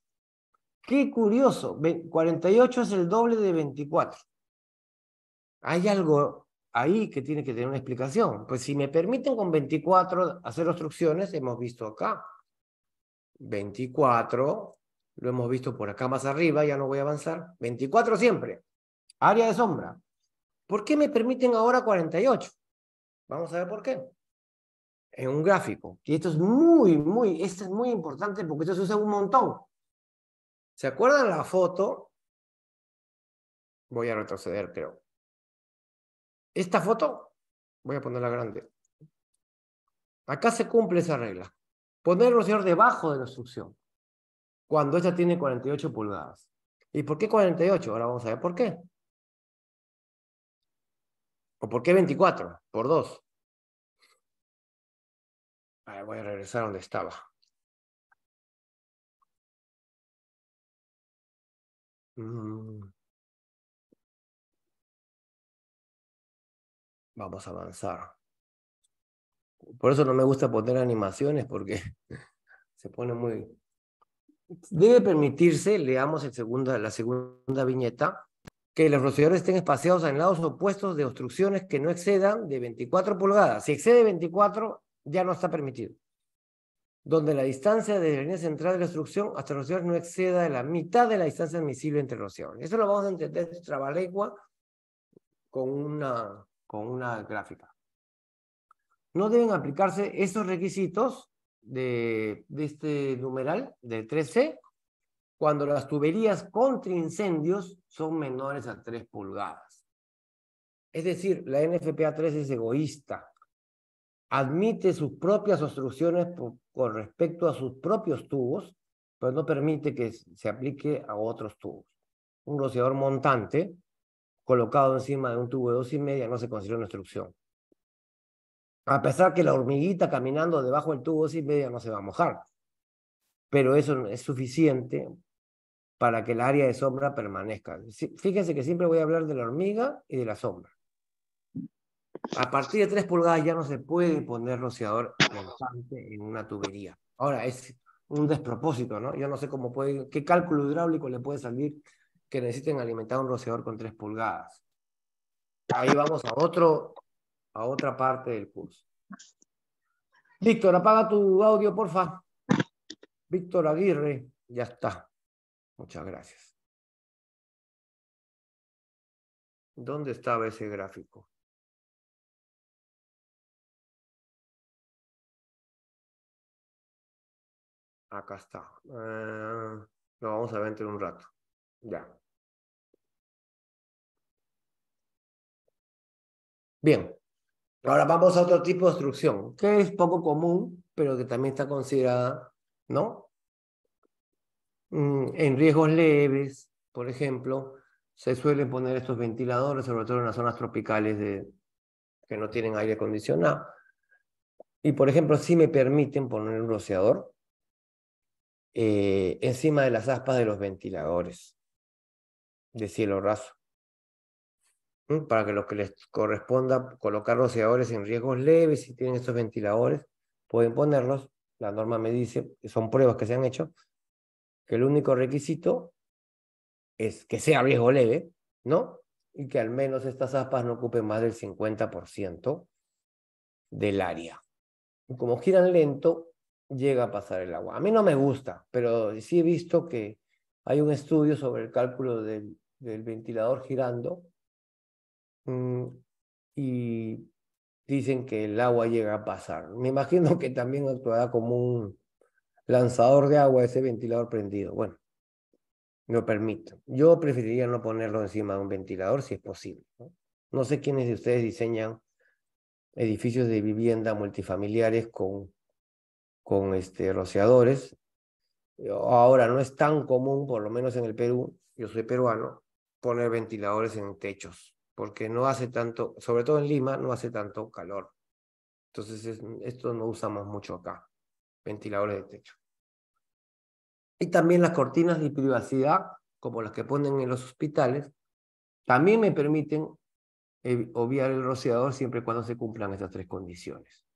Qué curioso, 48 es el doble de 24. Hay algo ahí que tiene que tener una explicación. Pues si me permiten con 24 hacer obstrucciones, hemos visto acá. 24, lo hemos visto por acá más arriba, ya no voy a avanzar. 24 siempre, área de sombra. ¿Por qué me permiten ahora 48? Vamos a ver por qué. En un gráfico. Y esto es muy, muy, esto es muy importante porque esto se usa un montón. ¿Se acuerdan la foto? Voy a retroceder, creo. Esta foto, voy a ponerla grande. Acá se cumple esa regla. Poner el rociador debajo de la instrucción. cuando ella tiene 48 pulgadas. ¿Y por qué 48? Ahora vamos a ver por qué. ¿O por qué 24? Por 2. voy a regresar donde estaba. Mm. Vamos a avanzar. Por eso no me gusta poner animaciones porque se pone muy... Debe permitirse, leamos el la segunda viñeta, que los rociadores estén espaciados en lados opuestos de obstrucciones que no excedan de 24 pulgadas. Si excede 24, ya no está permitido donde la distancia de la línea central de la instrucción hasta los cielos no exceda de la mitad de la distancia admisible entre los Eso lo vamos a entender trabalegua con una, con una gráfica. No deben aplicarse esos requisitos de, de este numeral, de 3C, cuando las tuberías contra incendios son menores a 3 pulgadas. Es decir, la NFPA 3 es egoísta admite sus propias obstrucciones con respecto a sus propios tubos, pero no permite que se aplique a otros tubos. Un rociador montante colocado encima de un tubo de dos y media no se considera una obstrucción. A pesar que la hormiguita caminando debajo del tubo de dos y media no se va a mojar, pero eso es suficiente para que el área de sombra permanezca. Fíjense que siempre voy a hablar de la hormiga y de la sombra. A partir de 3 pulgadas ya no se puede mm. poner rociador constante en una tubería. Ahora, es un despropósito, ¿no? Yo no sé cómo puede, qué cálculo hidráulico le puede salir que necesiten alimentar un rociador con 3 pulgadas. Ahí vamos a, otro, a otra parte del curso. Víctor, apaga tu audio, porfa. Víctor Aguirre, ya está. Muchas gracias. ¿Dónde estaba ese gráfico? Acá está. Eh, lo vamos a ver entre un rato. Ya. Bien. Ahora vamos a otro tipo de obstrucción, que es poco común, pero que también está considerada, ¿no? Mm, en riesgos leves, por ejemplo, se suelen poner estos ventiladores, sobre todo en las zonas tropicales de, que no tienen aire acondicionado. Y, por ejemplo, si me permiten poner un rociador, eh, encima de las aspas de los ventiladores de cielo raso. Para que los que les corresponda colocar rociadores en riesgos leves, si tienen esos ventiladores, pueden ponerlos. La norma me dice, son pruebas que se han hecho, que el único requisito es que sea riesgo leve, ¿no? Y que al menos estas aspas no ocupen más del 50% del área. Y como giran lento, llega a pasar el agua. A mí no me gusta, pero sí he visto que hay un estudio sobre el cálculo del, ventilador girando mm, y dicen que el agua llega a pasar. Me imagino que también actuará como un lanzador de agua ese ventilador prendido. Bueno, lo permito. Yo preferiría no ponerlo encima de un ventilador si es posible. no sé quiénes de ustedes diseñan edificios de vivienda multifamiliares con con este, rociadores. Ahora no es tan común, por lo menos en el Perú, yo soy peruano, poner ventiladores en techos, porque no hace tanto, sobre todo en Lima, no hace tanto calor. Entonces, esto no usamos mucho acá, ventiladores de techo. Y también las cortinas de privacidad, como las que ponen en los hospitales, también me permiten eh, obviar el rociador siempre y cuando se cumplan estas tres condiciones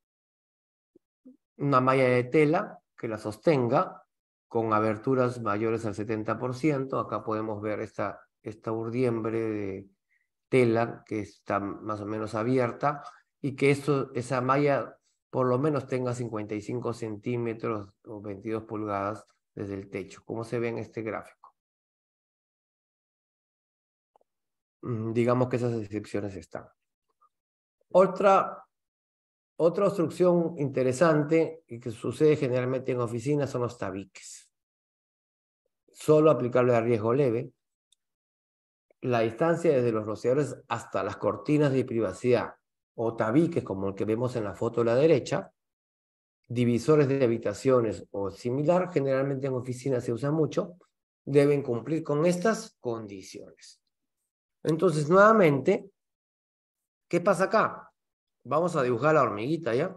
una malla de tela que la sostenga con aberturas mayores al 70%. Acá podemos ver esta, esta urdiembre de tela que está más o menos abierta y que esa malla por lo menos tenga 55 centímetros o 22 pulgadas desde el techo, como se ve en este gráfico. Mm, digamos que esas excepciones están. Otra otra obstrucción interesante y que sucede generalmente en oficinas son los tabiques. Solo aplicable a riesgo leve. La distancia desde los rociadores hasta las cortinas de privacidad o tabiques como el que vemos en la foto de la derecha, divisores de habitaciones o similar, generalmente en oficinas se usa mucho, deben cumplir con estas condiciones. Entonces, nuevamente, ¿qué pasa acá? Vamos a dibujar la hormiguita ya.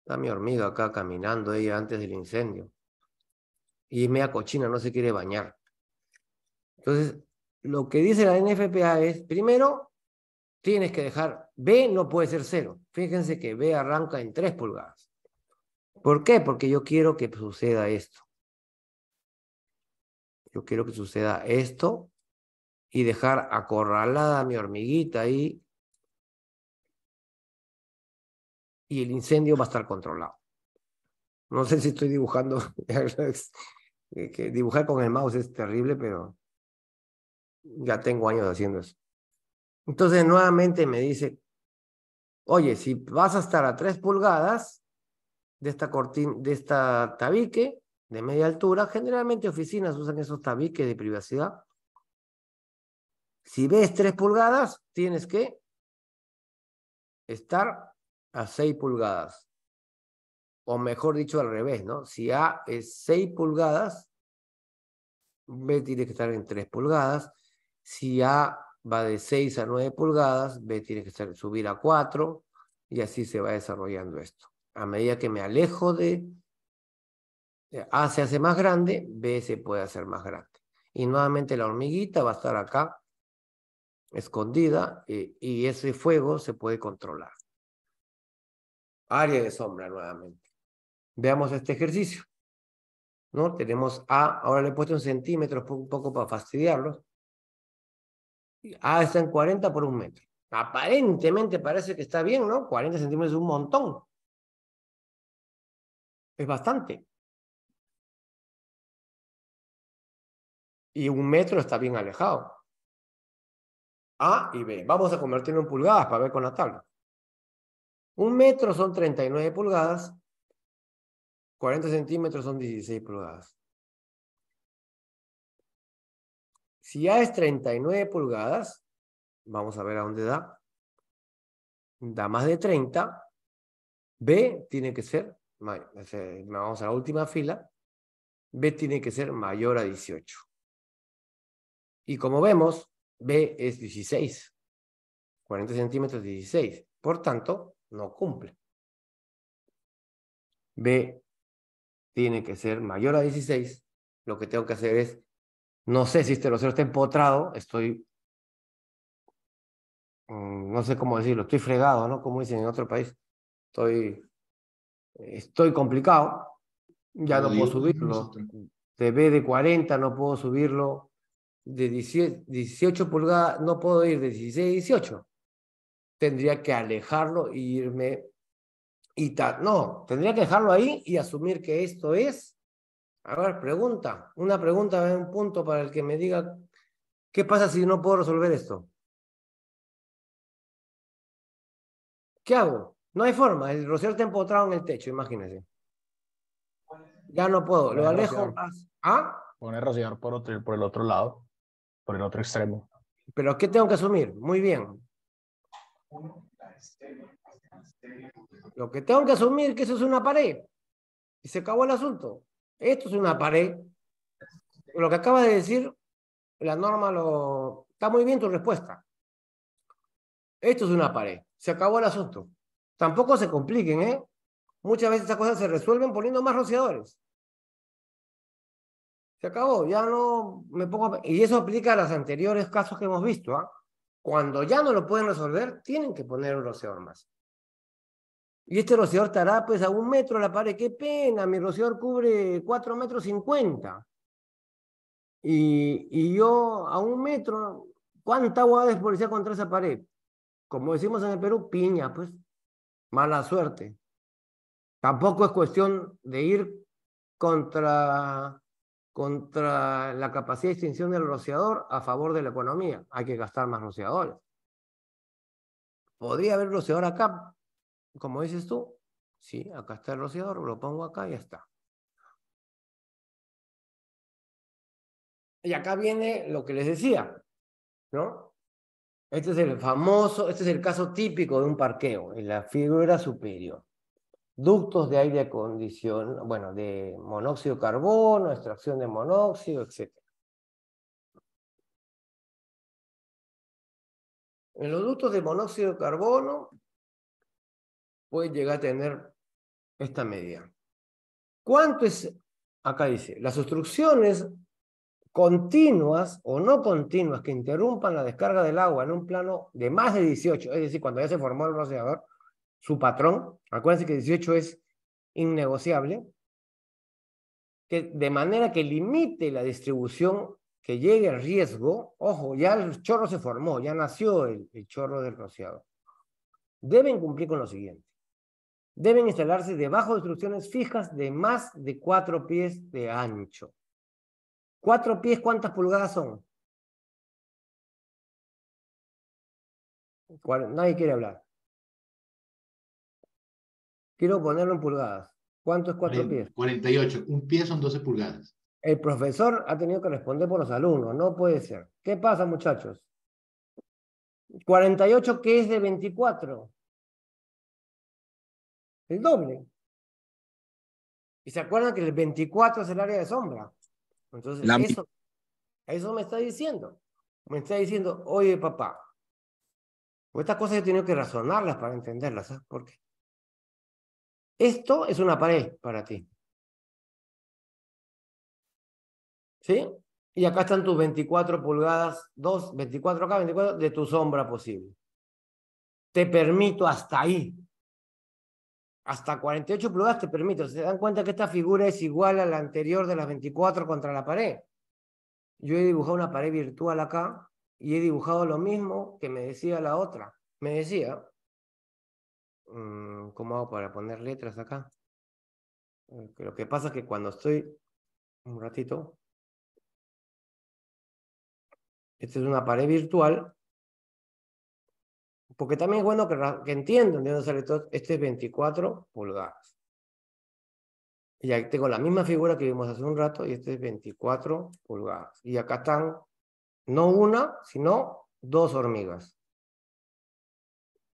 Está mi hormiga acá caminando ella antes del incendio. Y es media cochina, no se quiere bañar. Entonces, lo que dice la NFPA es, primero, tienes que dejar, B no puede ser cero. Fíjense que B arranca en tres pulgadas. ¿Por qué? Porque yo quiero que suceda esto. Yo quiero que suceda esto y dejar acorralada mi hormiguita ahí y el incendio va a estar controlado. No sé si estoy dibujando, eh, que dibujar con el mouse es terrible, pero ya tengo años haciendo eso. Entonces nuevamente me dice, oye, si vas a estar a tres pulgadas de esta, cortina, de esta tabique de media altura, generalmente oficinas usan esos tabiques de privacidad. Si ves tres pulgadas, tienes que estar a 6 pulgadas. O mejor dicho, al revés, ¿no? Si A es 6 pulgadas, B tiene que estar en 3 pulgadas. Si A va de 6 a 9 pulgadas, B tiene que subir a 4 y así se va desarrollando esto. A medida que me alejo de A se hace más grande, B se puede hacer más grande. Y nuevamente la hormiguita va a estar acá escondida eh, y ese fuego se puede controlar área de sombra nuevamente. Veamos este ejercicio. ¿no? Tenemos A, ahora le he puesto un centímetros un poco para fastidiarlos. A está en 40 por un metro. Aparentemente parece que está bien, ¿no? 40 centímetros es un montón. Es bastante. Y un metro está bien alejado. A y B. Vamos a convertirlo en pulgadas para ver con la tabla. Un metro son 39 pulgadas, 40 centímetros son 16 pulgadas. Si A es 39 pulgadas, vamos a ver a dónde da, da más de 30, B tiene que ser, vamos a la última fila, B tiene que ser mayor a 18. Y como vemos, B es 16, 40 centímetros 16. Por tanto, no cumple. B tiene que ser mayor a 16. Lo que tengo que hacer es, no sé si este cero está empotrado, estoy, mm, no sé cómo decirlo, estoy fregado, ¿no? Como dicen en otro país, estoy, estoy complicado, ya no, puedo subirlo. De B de 40 no puedo subirlo, de 18 pulgadas no puedo ir de 16 a 18 tendría que alejarlo e irme y tal no, tendría que dejarlo ahí y asumir que esto es. A ver, pregunta, una pregunta, un punto para el que me diga, ¿qué pasa si no puedo resolver esto? ¿Qué hago? No hay forma, el rociar está empotrado en el techo, imagínense. Ya no puedo, lo alejo. Más. ¿Ah? Poner rociar por, por el otro lado, por el otro extremo. ¿Pero qué tengo que asumir? Muy bien, lo que tengo que asumir es que eso es una pared. Y se acabó el asunto. Esto es una pared. Lo que acaba de decir, la norma lo... Está muy bien tu respuesta. Esto es una pared. Se acabó el asunto. Tampoco se compliquen, ¿eh? Muchas veces esas cosas se resuelven poniendo más rociadores. Se acabó, ya no me pongo... Y eso aplica a los anteriores casos que hemos visto, ¿ah? Cuando ya no lo pueden resolver, tienen que poner un rociador más. Y este rociador estará pues a un metro de la pared. ¡Qué pena! Mi rociador cubre cuatro metros cincuenta. Y, yo a un metro, ¿cuánta agua policía contra esa pared? Como decimos en el Perú, piña, pues. Mala suerte. Tampoco es cuestión de ir contra contra la capacidad de extinción del rociador a favor de la economía. Hay que gastar más rociadores. ¿Podría haber rociador acá? Como dices tú, sí, acá está el rociador, lo pongo acá y ya está. Y acá viene lo que les decía, ¿no? Este es el famoso, este es el caso típico de un parqueo, en la figura superior ductos de aire acondicionado, bueno, de monóxido de carbono, extracción de monóxido, etc. En los ductos de monóxido de carbono puede llegar a tener esta medida. ¿Cuánto es? Acá dice, las obstrucciones continuas o no continuas que interrumpan la descarga del agua en un plano de más de 18, es decir, cuando ya se formó el rociador, su patrón, acuérdense que 18 es innegociable, que de manera que limite la distribución que llegue al riesgo, ojo, ya el chorro se formó, ya nació el, chorro del rociado, deben cumplir con lo siguiente. Deben instalarse debajo de instrucciones fijas de más de cuatro pies de ancho. ¿Cuatro pies cuántas pulgadas son? Nadie quiere hablar. Quiero ponerlo en pulgadas. ¿Cuánto es cuatro pies? 48. Un pie son 12 pulgadas. El profesor ha tenido que responder por los alumnos, no puede ser. ¿Qué pasa, muchachos? 48, ¿qué es de 24? El doble. Y se acuerdan que el 24 es el área de sombra. Entonces, eso, eso me está diciendo. Me está diciendo, oye, papá, estas cosas he tenido que razonarlas para entenderlas, ¿sabes por qué? Esto es una pared para ti. ¿Sí? Y acá están tus 24 pulgadas, 2, 24 acá. 24 de tu sombra posible. Te permito hasta ahí. Hasta 48 pulgadas te permito. Se dan cuenta que esta figura es igual a la anterior de las 24 contra la pared. Yo he dibujado una pared virtual acá y he dibujado lo mismo que me decía la otra. Me decía, Mm, ¿Cómo hago para poner letras acá? Eh, lo que pasa es que cuando estoy un ratito, esta es una pared virtual, porque también es bueno que, entiendo entiendan de dónde sale esto. Este es 24 pulgadas. Y ahí tengo la misma figura que vimos hace un rato y este es 24 pulgadas. Y acá están no una, sino dos hormigas.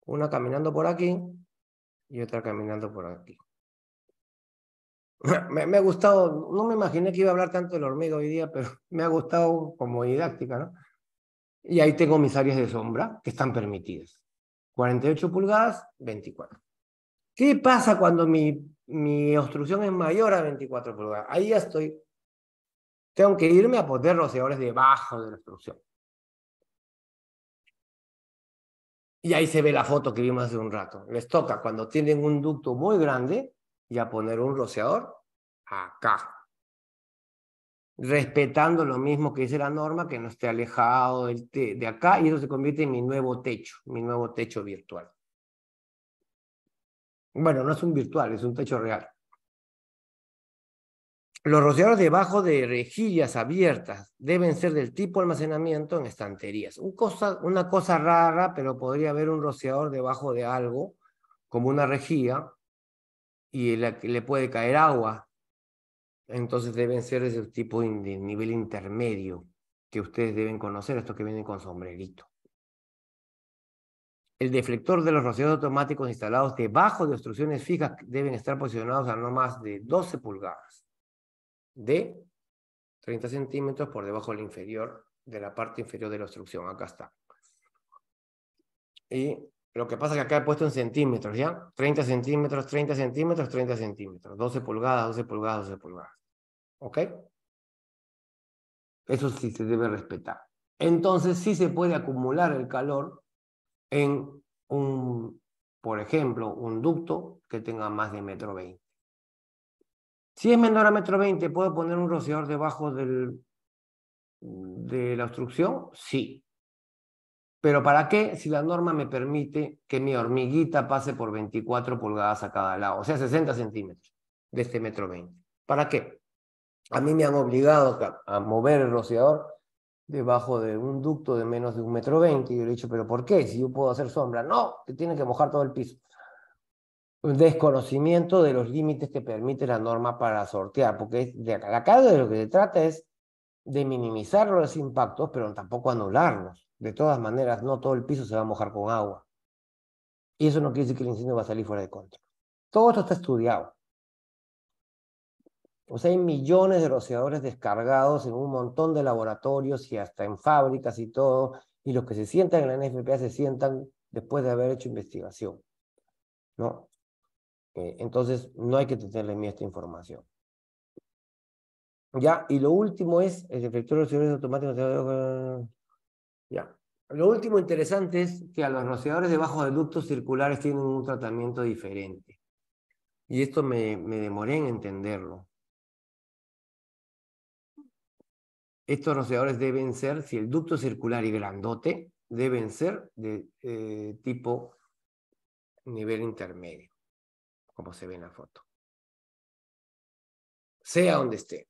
Una caminando por aquí y otra caminando por aquí. Me, ha gustado, no me imaginé que iba a hablar tanto del la hormiga hoy día, pero me ha gustado como didáctica, ¿no? Y ahí tengo mis áreas de sombra que están permitidas. 48 pulgadas, 24. ¿Qué pasa cuando mi, mi obstrucción es mayor a 24 pulgadas? Ahí ya estoy. Tengo que irme a poner roceadores debajo de la obstrucción. Y ahí se ve la foto que vimos hace un rato. Les toca, cuando tienen un ducto muy grande, ya poner un rociador acá. Respetando lo mismo que dice la norma, que no esté alejado de acá, y eso se convierte en mi nuevo techo, mi nuevo techo virtual. Bueno, no es un virtual, es un techo real. Los rociadores debajo de rejillas abiertas deben ser del tipo almacenamiento en estanterías. una cosa rara, pero podría haber un rociador debajo de algo, como una rejilla, y le, le puede caer agua. Entonces deben ser de ese tipo de, de nivel intermedio que ustedes deben conocer, estos que vienen con sombrerito. El deflector de los rociadores automáticos instalados debajo de obstrucciones fijas deben estar posicionados a no más de 12 pulgadas de 30 centímetros por debajo del inferior, de la parte inferior de la obstrucción. Acá está. Y lo que pasa es que acá he puesto en centímetros, ¿ya? 30 centímetros, 30 centímetros, 30 centímetros. 12 pulgadas, 12 pulgadas, 12 pulgadas. ¿Ok? Eso sí se debe respetar. Entonces sí se puede acumular el calor en un, por ejemplo, un ducto que tenga más de metro veinte. Si es menor a metro veinte, ¿puedo poner un rociador debajo del, de la obstrucción? Sí. ¿Pero para qué? Si la norma me permite que mi hormiguita pase por 24 pulgadas a cada lado, o sea, 60 centímetros de este metro veinte. ¿Para qué? A mí me han obligado a, mover el rociador debajo de un ducto de menos de un metro veinte. Y yo le he dicho, ¿pero por qué? Si yo puedo hacer sombra. No, te tiene que mojar todo el piso desconocimiento de los límites que permite la norma para sortear, porque de acá, de de lo que se trata es de minimizar los impactos, pero tampoco anularlos. De todas maneras, no todo el piso se va a mojar con agua. Y eso no quiere decir que el incendio va a salir fuera de control. Todo esto está estudiado. O sea, hay millones de rociadores descargados en un montón de laboratorios y hasta en fábricas y todo. Y los que se sientan en la NFPA se sientan después de haber hecho investigación. ¿no? Eh, entonces, no hay que tenerle miedo a esta información. Ya, y lo último es el efecto de los automáticos. Ya. Lo último interesante es que a los rociadores debajo de ductos circulares tienen un tratamiento diferente. Y esto me, demoré en entenderlo. Estos rociadores deben ser, si el ducto circular y grandote, deben ser de eh, tipo nivel intermedio como se ve en la foto. Sea donde esté.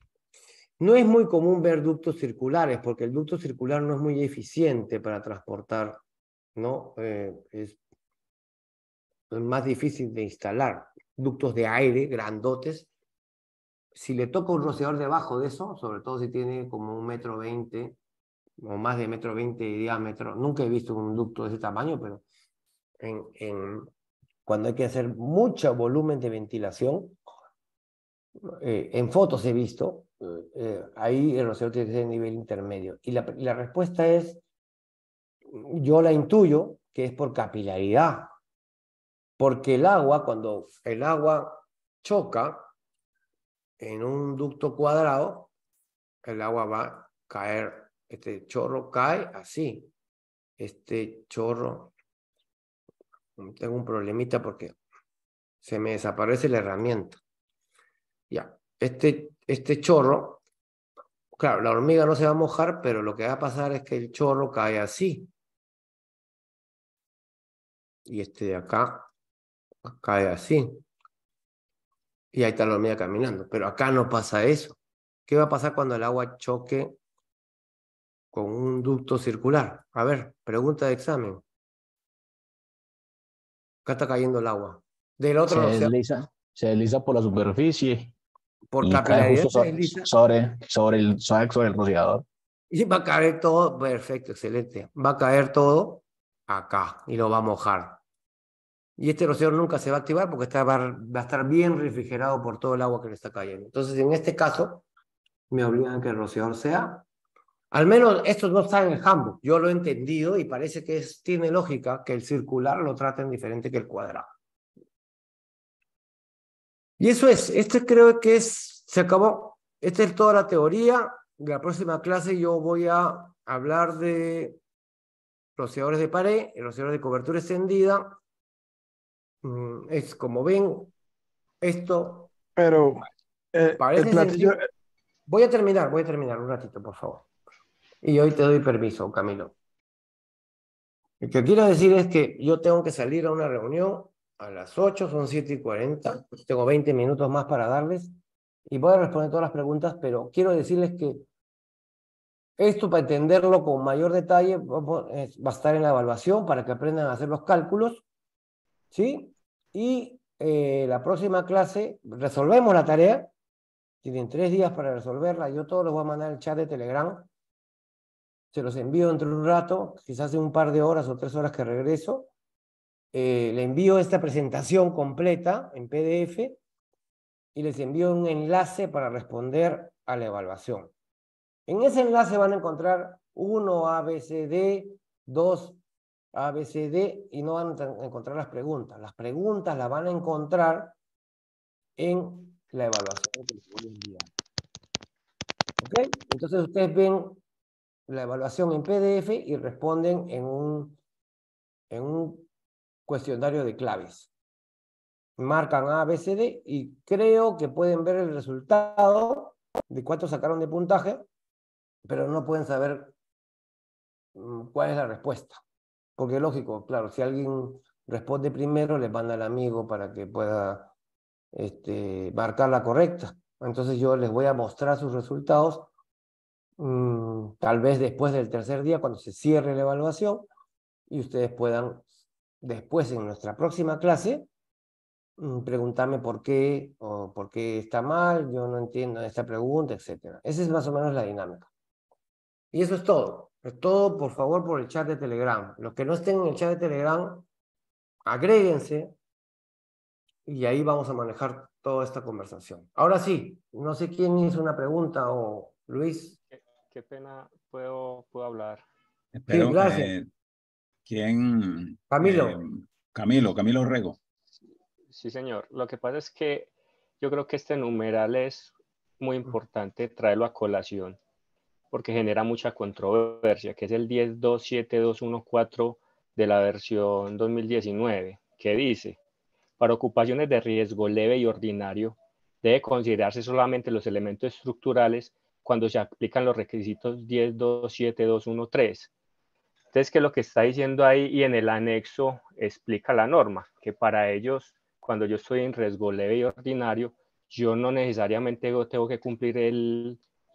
No es muy común ver ductos circulares, porque el ducto circular no es muy eficiente para transportar, ¿no? Eh, es más difícil de instalar. Ductos de aire grandotes. Si le toca un rociador debajo de eso, sobre todo si tiene como un metro veinte o más de metro veinte de diámetro, nunca he visto un ducto de ese tamaño, pero en, cuando hay que hacer mucho volumen de ventilación, eh, en fotos he visto, eh, ahí el roceo tiene que ser nivel intermedio. Y la respuesta es, yo la intuyo que es por capilaridad, porque el agua, cuando el agua choca en un ducto cuadrado, el agua va a caer, este chorro cae así, este chorro Mm, tengo un problemita porque se me desaparece la herramienta. Ya, este, este chorro, claro, la hormiga no se va a mojar, pero lo que va a pasar es que el chorro cae así. Y este de acá cae así. Y ahí está la hormiga caminando. Pero acá no pasa eso. ¿Qué va a pasar cuando el agua choque con un ducto circular? A ver, pregunta de examen. Acá está cayendo el agua. Del otro se desliza, se desliza por la superficie. Por capilaridad sobre, sobre, el, rociador. Y va a caer todo, perfecto, excelente. Va a caer todo acá y lo va a mojar. Y este rociador nunca se va a activar porque está, va, a estar bien refrigerado por todo el agua que le está cayendo. Entonces, en este caso, me obligan que el rociador sea al menos estos no están en el handbook. Yo lo he entendido y parece que tiene lógica que el circular lo traten diferente que el cuadrado. Y eso es, este creo que es, se acabó. Esta es toda la teoría. En la próxima clase yo voy a hablar de rociadores de pared, rociadores de cobertura extendida. Mm, es como ven, esto... Pero eh, Voy a terminar, voy a terminar un ratito, por favor. Y hoy te doy permiso, Camilo. Lo que quiero decir es que yo tengo que salir a una reunión a las 8, son 7 y 40, tengo 20 minutos más para darles y voy a responder todas las preguntas, pero quiero decirles que esto para entenderlo con mayor detalle va a estar en la evaluación para que aprendan a hacer los cálculos, ¿sí? Y eh, la próxima clase resolvemos la tarea, tienen tres días para resolverla, yo todo los voy a mandar el chat de Telegram se los envío dentro de un rato, quizás hace un par de horas o tres horas que regreso. Eh, le envío esta presentación completa en PDF y les envío un enlace para responder a la evaluación. En ese enlace van a encontrar uno ABCD, dos ABCD y no van a encontrar las preguntas. Las preguntas las van a encontrar en la evaluación que les voy a enviar. ¿Ok? Entonces ustedes ven la evaluación en PDF y responden en un, en un cuestionario de claves. Marcan A, B, C, D y creo que pueden ver el resultado de cuánto sacaron de puntaje, pero no pueden saber mm, cuál es la respuesta. Porque lógico, claro, si alguien responde primero, le manda al amigo para que pueda este, marcar la correcta. Entonces yo les voy a mostrar sus resultados Mm, tal vez después del tercer día, cuando se cierre la evaluación, y ustedes puedan después en nuestra próxima clase mm, preguntarme por qué o por qué está mal, yo no entiendo esta pregunta, etc. Esa es más o menos la dinámica. Y eso es todo. Es todo, por favor, por el chat de Telegram. Los que no estén en el chat de Telegram, agréguense y ahí vamos a manejar toda esta conversación. Ahora sí, no sé quién hizo una pregunta o Luis, qué pena puedo, puedo hablar. ¿Quién? Eh, Camilo. Camilo, Camilo Rego. Sí, señor. Lo que pasa es que yo creo que este numeral es muy importante traerlo a colación porque genera mucha controversia, que es el 10.27214 de la versión 2019, que dice, para ocupaciones de riesgo leve y ordinario, debe considerarse solamente los elementos estructurales cuando se aplican los requisitos 10, 2, 7, 2, 1, 3. Entonces, que lo que está diciendo ahí y en el anexo explica la norma, que para ellos, cuando yo estoy en riesgo leve y ordinario, yo no necesariamente tengo que cumplir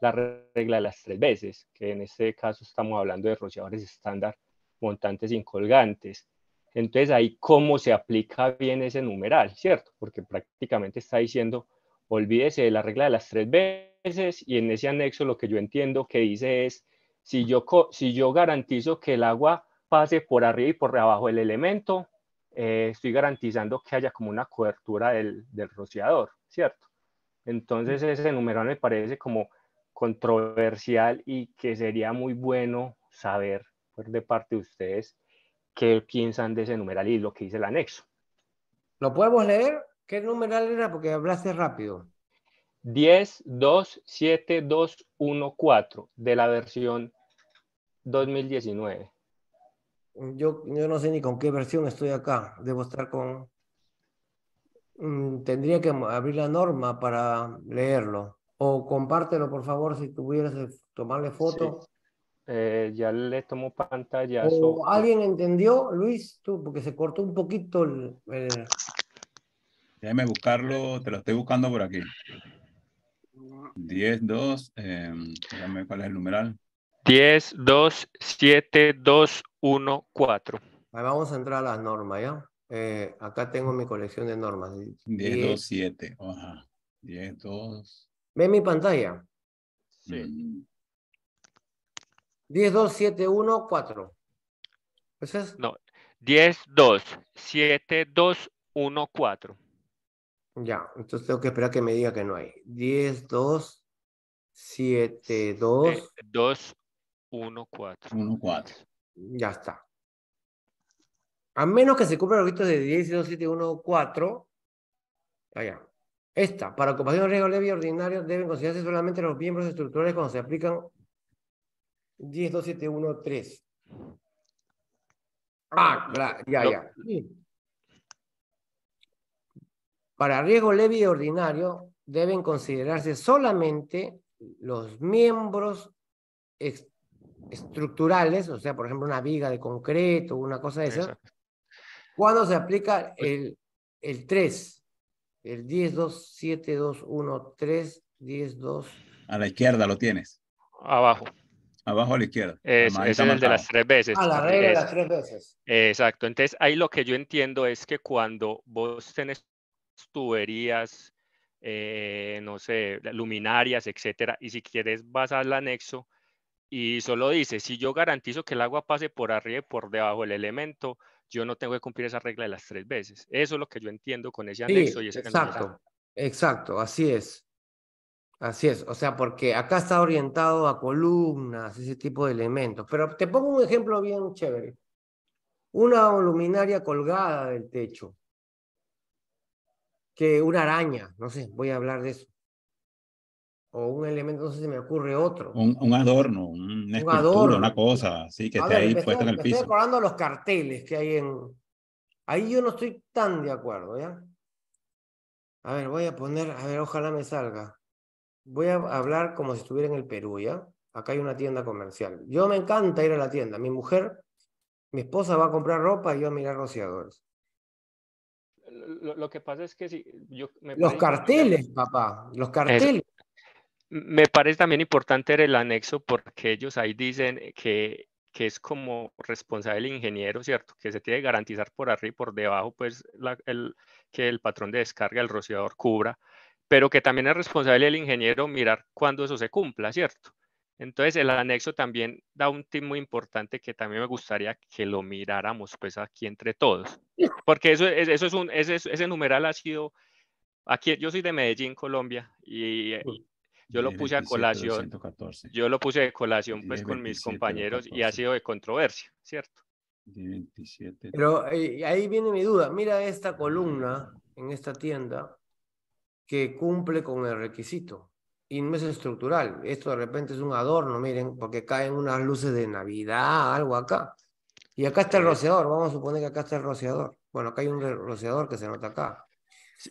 la regla de las tres veces, que en este caso estamos hablando de rociadores estándar, montantes y colgantes. Entonces ahí cómo se aplica bien ese numeral, ¿cierto? Porque prácticamente está diciendo olvídese de la regla de las tres veces y en ese anexo lo que yo entiendo que dice es, si yo, si yo garantizo que el agua pase por arriba y por abajo del elemento, eh, estoy garantizando que haya como una cobertura del, rociador, ¿cierto? Entonces ese numeral me parece como controversial y que sería muy bueno saber por pues, de parte de ustedes qué piensan de ese numeral y lo que dice el anexo. ¿Lo podemos leer? ¿Qué numeral era? Porque hablaste rápido. 10 10.27214 de la versión 2019. Yo, yo no sé ni con qué versión estoy acá. Debo estar con... Mm, tendría que abrir la norma para leerlo. O compártelo, por favor, si tuvieras que tomarle foto. Eh, ya le tomo pantalla. ¿Alguien eh. entendió, Luis? Tú, porque se cortó un poquito el... Déjame buscarlo, te lo estoy buscando por aquí. 10, 2, eh, déjame cuál es el numeral. 10, 2, 7, 2, 1, 4. Ahí vamos a entrar a las normas, ¿ya? Eh, acá tengo mi colección de normas. 10, 10 2, 7. Ajá. 10, 2. ¿Ve mi pantalla? Sí. 10, 2, 7, 1, 4. ¿Ese es? No. 10, 2, 7, 2, 1, 4. Ya, entonces tengo que esperar que me diga que no hay. 10, 2, 7, 2. 2, 1, 4. 1, 4. Ya está. A menos que se cumplan los requisitos de 10, 2, 7, 1, 4. ya Esta, para ocupación de riesgo leve y ordinario deben considerarse solamente los miembros estructurales cuando se aplican 10, 2, 7, 1, 3. Ah, ya, ya. Para riesgo leve y ordinario deben considerarse solamente los miembros estructurales, o sea, por ejemplo, una viga de concreto, una cosa de esa, cuando se aplica pues el, 3, el 10, 2, 7, 2, 1, 3, 10, 2. A la izquierda lo tienes. Abajo. Abajo a la izquierda. Es, es el de las tres veces. A ah, la regla de las tres veces. Exacto. Entonces, ahí lo que yo entiendo es que cuando vos tenés tuberías, eh, no sé, luminarias, etcétera. Y si quieres, vas al anexo y solo dice, si yo garantizo que el agua pase por arriba y por debajo del elemento, yo no tengo que cumplir esa regla de las tres veces. Eso es lo que yo entiendo con ese anexo y Exacto, exacto, así es. Así es, o sea, porque acá está orientado a columnas, ese tipo de elementos. Pero te pongo un ejemplo bien chévere. Una luminaria colgada del techo que una araña, no sé, voy a hablar de eso. O un elemento, no sé si me ocurre otro. Un, adorno, una escultura, un adorno. una cosa, sí, que esté ahí puesta en el piso. Estoy los carteles que hay en. Ahí yo no estoy tan de acuerdo, ¿ya? A ver, voy a poner, a ver, ojalá me salga. Voy a hablar como si estuviera en el Perú, ¿ya? Acá hay una tienda comercial. Yo me encanta ir a la tienda. Mi mujer, mi esposa va a comprar ropa y yo a mirar rociadores lo, que pasa es que si yo me los carteles, papá, los carteles. me parece también importante el anexo porque ellos ahí dicen que, que es como responsable el ingeniero, ¿cierto? Que se tiene que garantizar por arriba y por debajo, pues, el, que el patrón de descarga, el rociador cubra, pero que también es responsable el ingeniero mirar cuándo eso se cumpla, ¿cierto? Entonces, el anexo también da un tip muy importante que también me gustaría que lo miráramos pues aquí entre todos, porque eso, eso es un, ese, numeral ha sido, aquí yo soy de Medellín, Colombia, y yo lo puse a colación, yo lo puse de colación pues con mis compañeros y ha sido de controversia, ¿cierto? Pero eh, ahí viene mi duda, mira esta columna en esta tienda que cumple con el requisito y no es estructural. Esto de repente es un adorno, miren, porque caen unas luces de Navidad, algo acá. Y acá está el rociador, vamos a suponer que acá está el rociador. Bueno, acá hay un rociador que se nota acá. Si,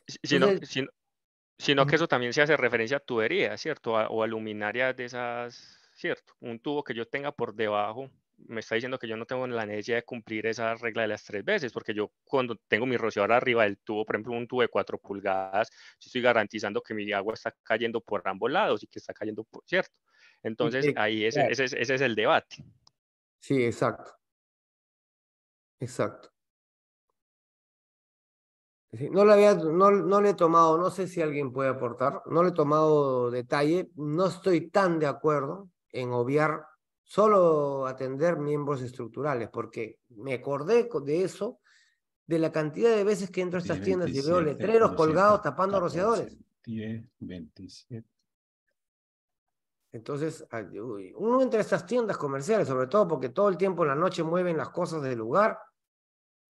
sino que eso también se hace referencia a tuberías, ¿cierto? o a luminarias de esas, ¿cierto? Un tubo que yo tenga por debajo me está diciendo que yo no tengo la necesidad de cumplir esa regla de las tres veces, porque yo cuando tengo mi rociador arriba del tubo, por ejemplo, un tubo de cuatro pulgadas, estoy garantizando que mi agua está cayendo por ambos lados y que está cayendo por cierto. Entonces, ahí ese, es, el debate. Sí, exacto. Exacto. No, le había, no, no, le he tomado, no sé si alguien puede aportar, no le he tomado detalle, no estoy tan de acuerdo en obviar solo atender miembros estructurales, porque me acordé de eso, de la cantidad de veces que entro a estas tiendas y veo letreros colgados tapando rociadores. 27. Entonces, uno entra a estas tiendas comerciales, sobre todo porque todo el tiempo en la noche mueven las cosas del lugar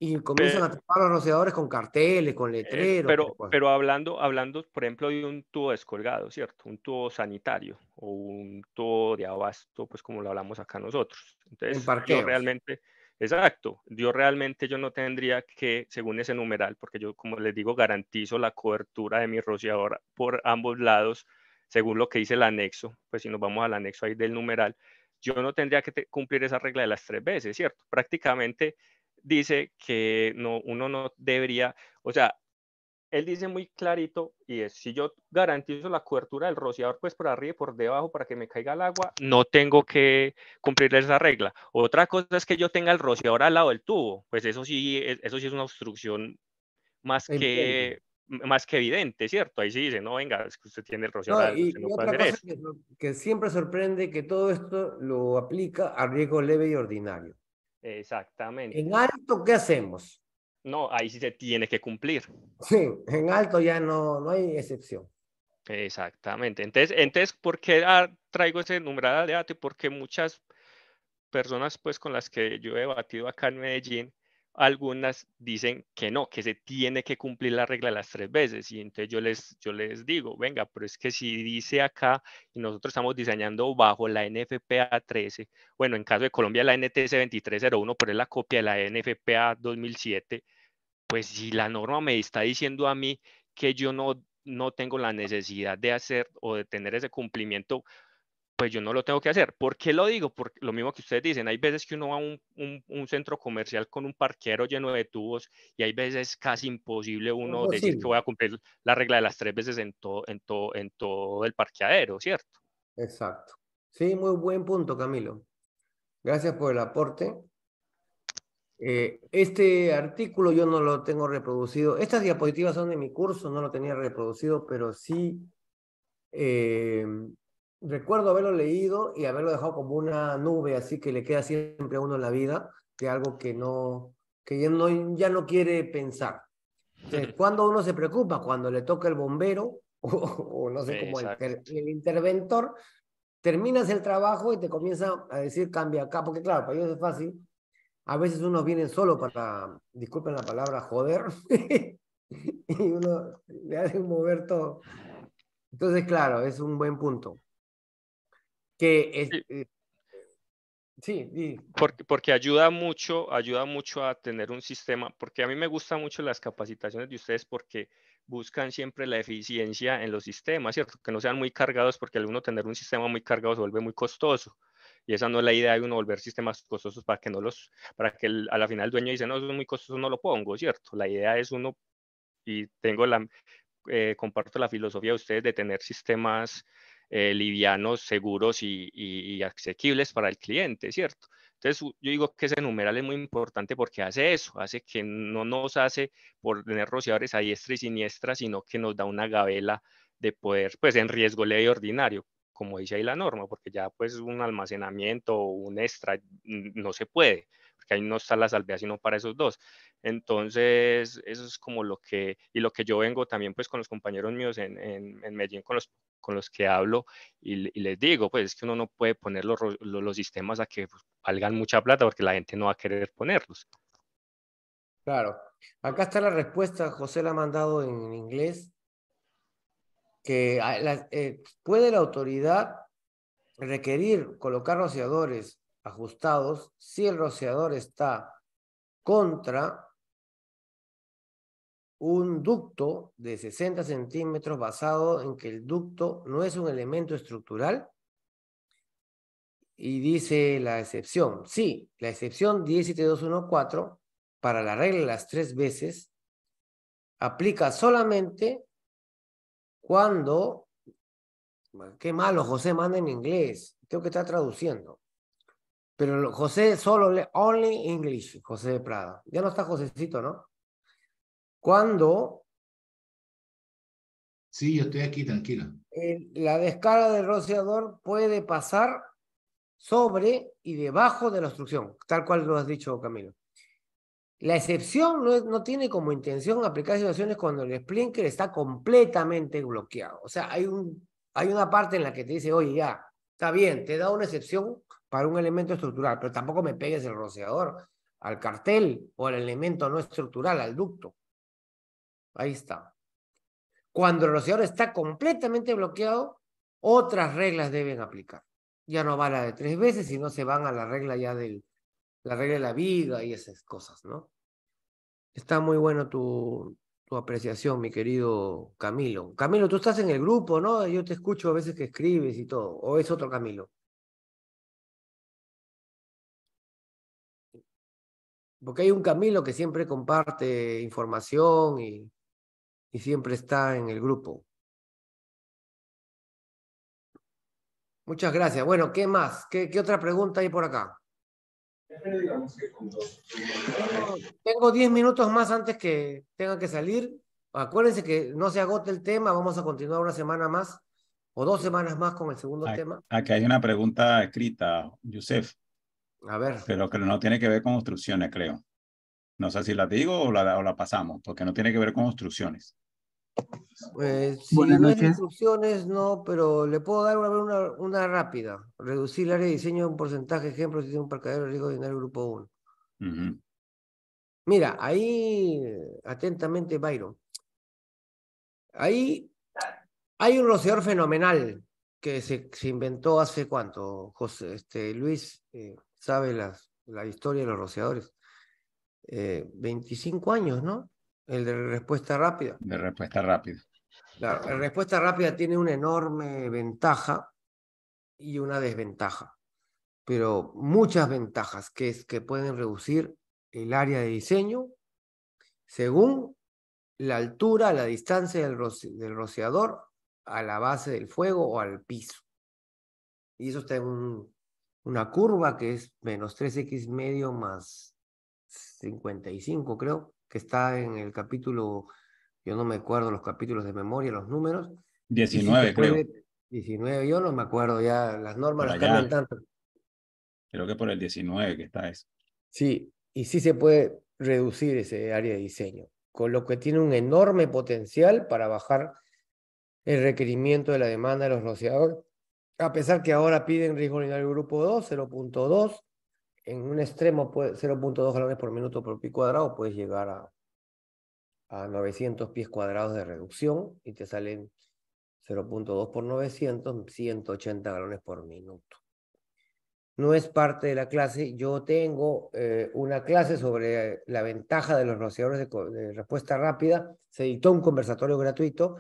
y comienzan a tapar los rociadores con carteles, con eh, letreros. pero, pero hablando, hablando, por ejemplo, de un tubo descolgado, ¿cierto? Un tubo sanitario o un tubo de abasto, pues como lo hablamos acá nosotros. Entonces, yo realmente, exacto, yo realmente yo no tendría que, según ese numeral, porque yo, como les digo, garantizo la cobertura de mi rociador por ambos lados, según lo que dice el anexo, pues si nos vamos al anexo ahí del numeral, yo no tendría que cumplir esa regla de las tres veces, ¿cierto? Prácticamente dice que no, uno no debería, o sea, él dice muy clarito, y es, si yo garantizo la cobertura del rociador, pues por arriba y por debajo para que me caiga el agua, no tengo que cumplir esa regla. Otra cosa es que yo tenga el rociador al lado del tubo, pues eso sí, eso sí es una obstrucción más que, más que evidente, ¿cierto? Ahí sí dice, no, venga, es que usted tiene el rociador. No, y, no y otra cosa que, que siempre sorprende que todo esto lo aplica a riesgo leve y ordinario. Exactamente. En alto, ¿qué hacemos? No, ahí sí se tiene que cumplir. Sí, en alto ya no, no hay excepción. Exactamente. Entonces, entonces ¿por qué ah, traigo ese numeral de debate? Porque muchas personas pues con las que yo he debatido acá en Medellín algunas dicen que no, que se tiene que cumplir la regla las tres veces. Y entonces yo les, yo les digo, venga, pero es que si dice acá, y nosotros estamos diseñando bajo la NFPA 13, bueno, en caso de Colombia la NTC 2301, pero es la copia de la NFPA 2007, pues si la norma me está diciendo a mí que yo no, no tengo la necesidad de hacer o de tener ese cumplimiento pues yo no lo tengo que hacer. ¿Por qué lo digo? Porque lo mismo que ustedes dicen, hay veces que uno va a un, centro comercial con un parquero lleno de tubos y hay veces casi imposible uno decir que voy a cumplir la regla de las tres veces en, todo en, todo en todo el parqueadero, ¿cierto? Exacto. Sí, muy buen punto, Camilo. Gracias por el aporte. Eh, este artículo yo no lo tengo reproducido. Estas diapositivas son de mi curso, no lo tenía reproducido, pero sí eh, recuerdo haberlo leído y haberlo dejado como una nube, así que le queda siempre a uno en la vida, de algo que no, que ya no, quiere pensar. cuando uno se preocupa, cuando le toca el bombero o, no sé, cómo el, interventor, terminas el trabajo y te comienza a decir cambia acá, porque claro, para ellos es fácil. A veces uno viene solo para, disculpen la palabra, joder, y uno le hace mover todo. Entonces, claro, es un buen punto que es, sí. Eh, porque, porque, ayuda mucho, ayuda mucho a tener un sistema, porque a mí me gustan mucho las capacitaciones de ustedes porque buscan siempre la eficiencia en los sistemas, ¿cierto? Que no sean muy cargados porque al uno tener un sistema muy cargado se vuelve muy costoso. Y esa no es la idea de uno volver sistemas costosos para que no los, para que a la final el dueño dice, no, es muy costoso, no lo pongo, ¿cierto? La idea es uno, y tengo la, eh, comparto la filosofía de ustedes de tener sistemas eh, livianos, seguros y, y, asequibles para el cliente, ¿cierto? Entonces, yo digo que ese numeral es muy importante porque hace eso, hace que no nos hace por tener rociadores a diestra y siniestra, sino que nos da una gavela de poder, pues en riesgo ley ordinario, como dice ahí la norma, porque ya pues un almacenamiento o un extra no se puede, porque ahí no está la salvedad sino para esos dos. Entonces, eso es como lo que, y lo que yo vengo también pues con los compañeros míos en, en, en Medellín, con los con los que hablo y, les digo, pues es que uno no puede poner los, sistemas a que pues, valgan mucha plata porque la gente no va a querer ponerlos. Claro. Acá está la respuesta, José la ha mandado en inglés, que ah, eh, puede la autoridad requerir colocar rociadores ajustados si el rociador está contra un ducto de 60 centímetros basado en que el ducto no es un elemento estructural? Y dice la excepción, sí, la excepción 17214 para la regla las tres veces aplica solamente cuando, qué malo, José manda en inglés, tengo que estar traduciendo. Pero José solo, only English, José de Prada. Ya no está Josecito, ¿no? cuando... Sí, yo estoy aquí, tranquilo. la descarga del rociador puede pasar sobre y debajo de la obstrucción, tal cual lo has dicho, Camilo. La excepción no, tiene como intención aplicar situaciones cuando el splinker está completamente bloqueado. O sea, hay, hay una parte en la que te dice, oye, ya, está bien, te da una excepción para un elemento estructural, pero tampoco me pegues el rociador al cartel o al elemento no estructural, al ducto. Ahí está. Cuando el rociador está completamente bloqueado, otras reglas deben aplicar. Ya no va la de tres veces, y no se van a la regla ya del, la regla de la vida y esas cosas, ¿no? Está muy bueno tu, tu apreciación, mi querido Camilo. Camilo, tú estás en el grupo, ¿no? Yo te escucho a veces que escribes y todo. ¿O es otro Camilo? Porque hay un Camilo que siempre comparte información y y siempre está en el grupo. Muchas gracias. Bueno, ¿qué más? ¿Qué, otra pregunta hay por acá? tengo 10 minutos más antes que tengan que salir. Acuérdense que no se agote el tema, vamos a continuar una semana más o dos semanas más con el segundo tema. Aquí hay una pregunta escrita, Yusef. A ver. Pero que no tiene que ver con obstrucciones, creo. No sé si la digo o la, pasamos, porque no tiene que ver con obstrucciones. Pues, si no hay instrucciones, no, pero le puedo dar una, rápida. Reducir el área de diseño un porcentaje, ejemplo, si tiene un parcadero de riesgo de dinero grupo 1. Mira, ahí, atentamente, Byron. Ahí hay un rociador fenomenal que se, se inventó hace cuánto, José, este, Luis eh, sabe la historia de los rociadores. 25 eh, años, ¿no? El de respuesta rápida. De respuesta rápida. La, respuesta rápida tiene una enorme ventaja y una desventaja, pero muchas ventajas que es que pueden reducir el área de diseño según la altura, la distancia del, rociador a la base del fuego o al piso. Y eso está en una curva que es menos 3x medio más 55, creo, que está en el capítulo, yo no me acuerdo los capítulos de memoria, los números. 19, creo. 19, yo no me acuerdo ya, las normas las cambian tanto. Creo que por el 19 que está eso. Sí, y sí se puede reducir ese área de diseño, con lo que tiene un enorme potencial para bajar el requerimiento de la demanda de los rociadores, a pesar que ahora piden riesgo el grupo 2, 0.2, en un extremo, 0.2 galones por minuto por pi cuadrado, puedes llegar a, 900 pies cuadrados de reducción y te salen 0.2 por 900, 180 galones por minuto. No es parte de la clase. Yo tengo eh, una clase sobre la ventaja de los rociadores de, respuesta rápida. Se editó un conversatorio gratuito.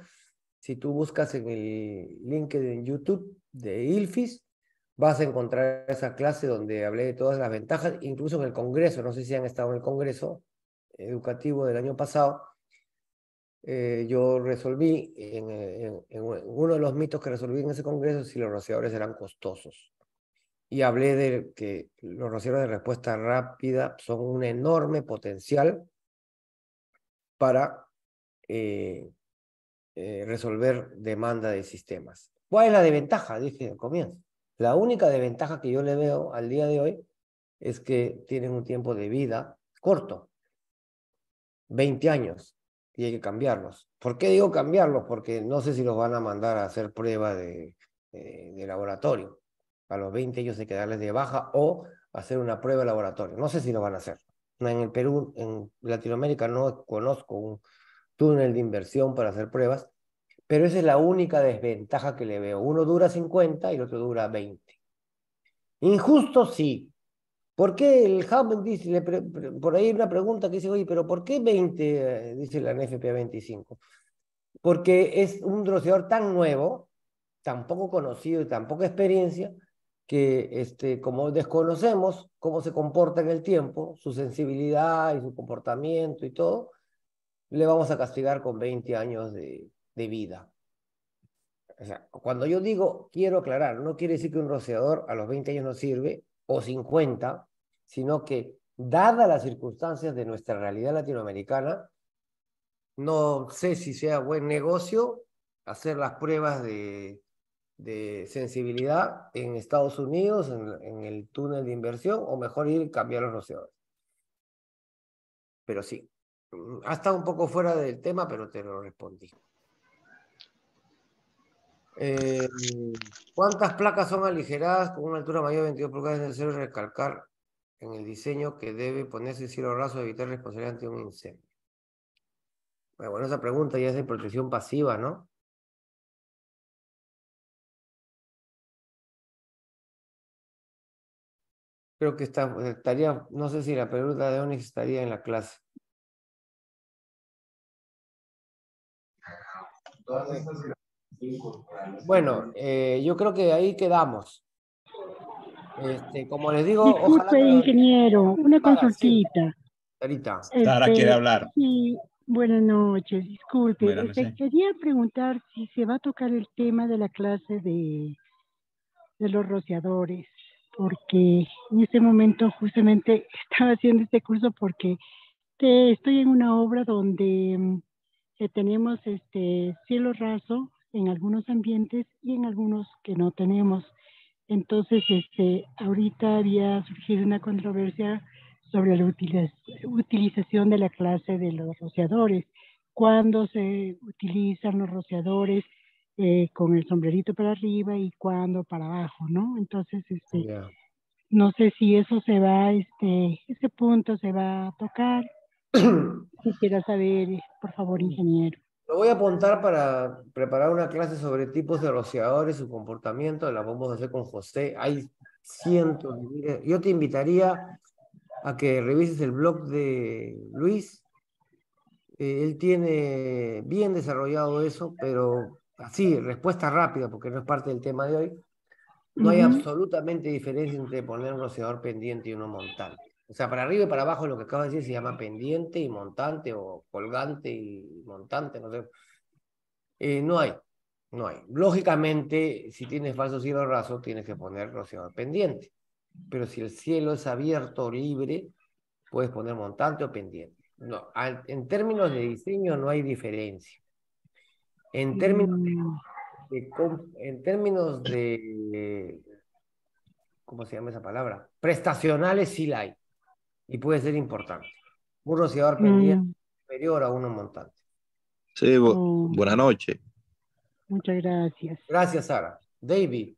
Si tú buscas en el link en YouTube de Ilfis, vas a encontrar esa clase donde hablé de todas las ventajas, incluso en el Congreso, no sé si han estado en el Congreso educativo del año pasado, eh, yo resolví, en, uno de los mitos que resolví en ese Congreso, si los rociadores eran costosos. Y hablé de que los rociadores de respuesta rápida son un enorme potencial para eh, eh, resolver demanda de sistemas. ¿Cuál es la desventaja? Dije al comienzo la única desventaja que yo le veo al día de hoy es que tienen un tiempo de vida corto, 20 años, y hay que cambiarlos. ¿Por qué digo cambiarlos? Porque no sé si los van a mandar a hacer prueba de, eh, laboratorio. A los 20 ellos hay que darles de baja o hacer una prueba de laboratorio. No sé si lo van a hacer. En el Perú, en Latinoamérica, no conozco un túnel de inversión para hacer pruebas, pero esa es la única desventaja que le veo. Uno dura 50 y el otro dura 20. Injusto, sí. ¿Por qué el Hammond dice, por ahí hay una pregunta que dice, oye, pero ¿por qué 20? Eh, dice la NFP 25. Porque es un droceador tan nuevo, tan poco conocido y tan poca experiencia, que este, como desconocemos cómo se comporta en el tiempo, su sensibilidad y su comportamiento y todo, le vamos a castigar con 20 años de, de vida. O sea, cuando yo digo quiero aclarar, no quiere decir que un rociador a los 20 años no sirve o 50, sino que dadas las circunstancias de nuestra realidad latinoamericana, no sé si sea buen negocio hacer las pruebas de, sensibilidad en Estados Unidos, en, el túnel de inversión, o mejor ir cambiar los rociadores. Pero sí, mm, ha estado un poco fuera del tema, pero te lo respondí. Eh, ¿Cuántas placas son aligeradas con una altura mayor de 22 pulgadas? Es necesario recalcar en el diseño que debe ponerse el cielo raso para evitar responsabilidad ante un incendio. Bueno, esa pregunta ya es de protección pasiva, ¿no? Creo que eh, estaría, no sé si la pregunta de Onix estaría en la clase. Todas estas bueno, eh, yo creo que ahí quedamos. Este, como les digo, Disculpe, ingeniero, una consultita. Clarita. Este, quiere hablar. Sí, buenas noches, disculpe. Este, quería preguntar si se va a tocar el tema de la clase de, de los rociadores, porque en este momento justamente estaba haciendo este curso porque estoy en una obra donde mm, eh, tenemos este cielo raso en algunos ambientes y en algunos que no tenemos. Entonces, este, ahorita había surgido una controversia sobre la utilización de la clase de los rociadores. Cuándo se utilizan los rociadores eh, con el sombrerito para arriba y cuándo para abajo, ¿no? Entonces, este, no sé si eso se va, este, ese punto se va a tocar. Quisiera saber, por favor, ingeniero. Lo voy a apuntar para preparar una clase sobre tipos de rociadores, su comportamiento, la vamos a hacer con José. Hay cientos. De... Yo te invitaría a que revises el blog de Luis. Eh, él tiene bien desarrollado eso, pero así, respuesta rápida, porque no es parte del tema de hoy. No hay absolutamente diferencia entre poner un rociador pendiente y uno montante. O sea, para arriba y para abajo lo que acabo de decir se llama pendiente y montante o colgante y montante, no sé. Eh, no hay, no hay. Lógicamente, si tienes falso cielo raso, tienes que poner rociador pendiente. Pero si el cielo es abierto o libre, puedes poner montante o pendiente. No, en términos de diseño no hay diferencia. En términos mm. en términos de ¿cómo se llama esa palabra? Prestacionales sí la hay y puede ser importante. Un rociador mm. pendiente superior a uno montante. Sí, mm. buenas noches. Muchas gracias. Gracias, Sara. David.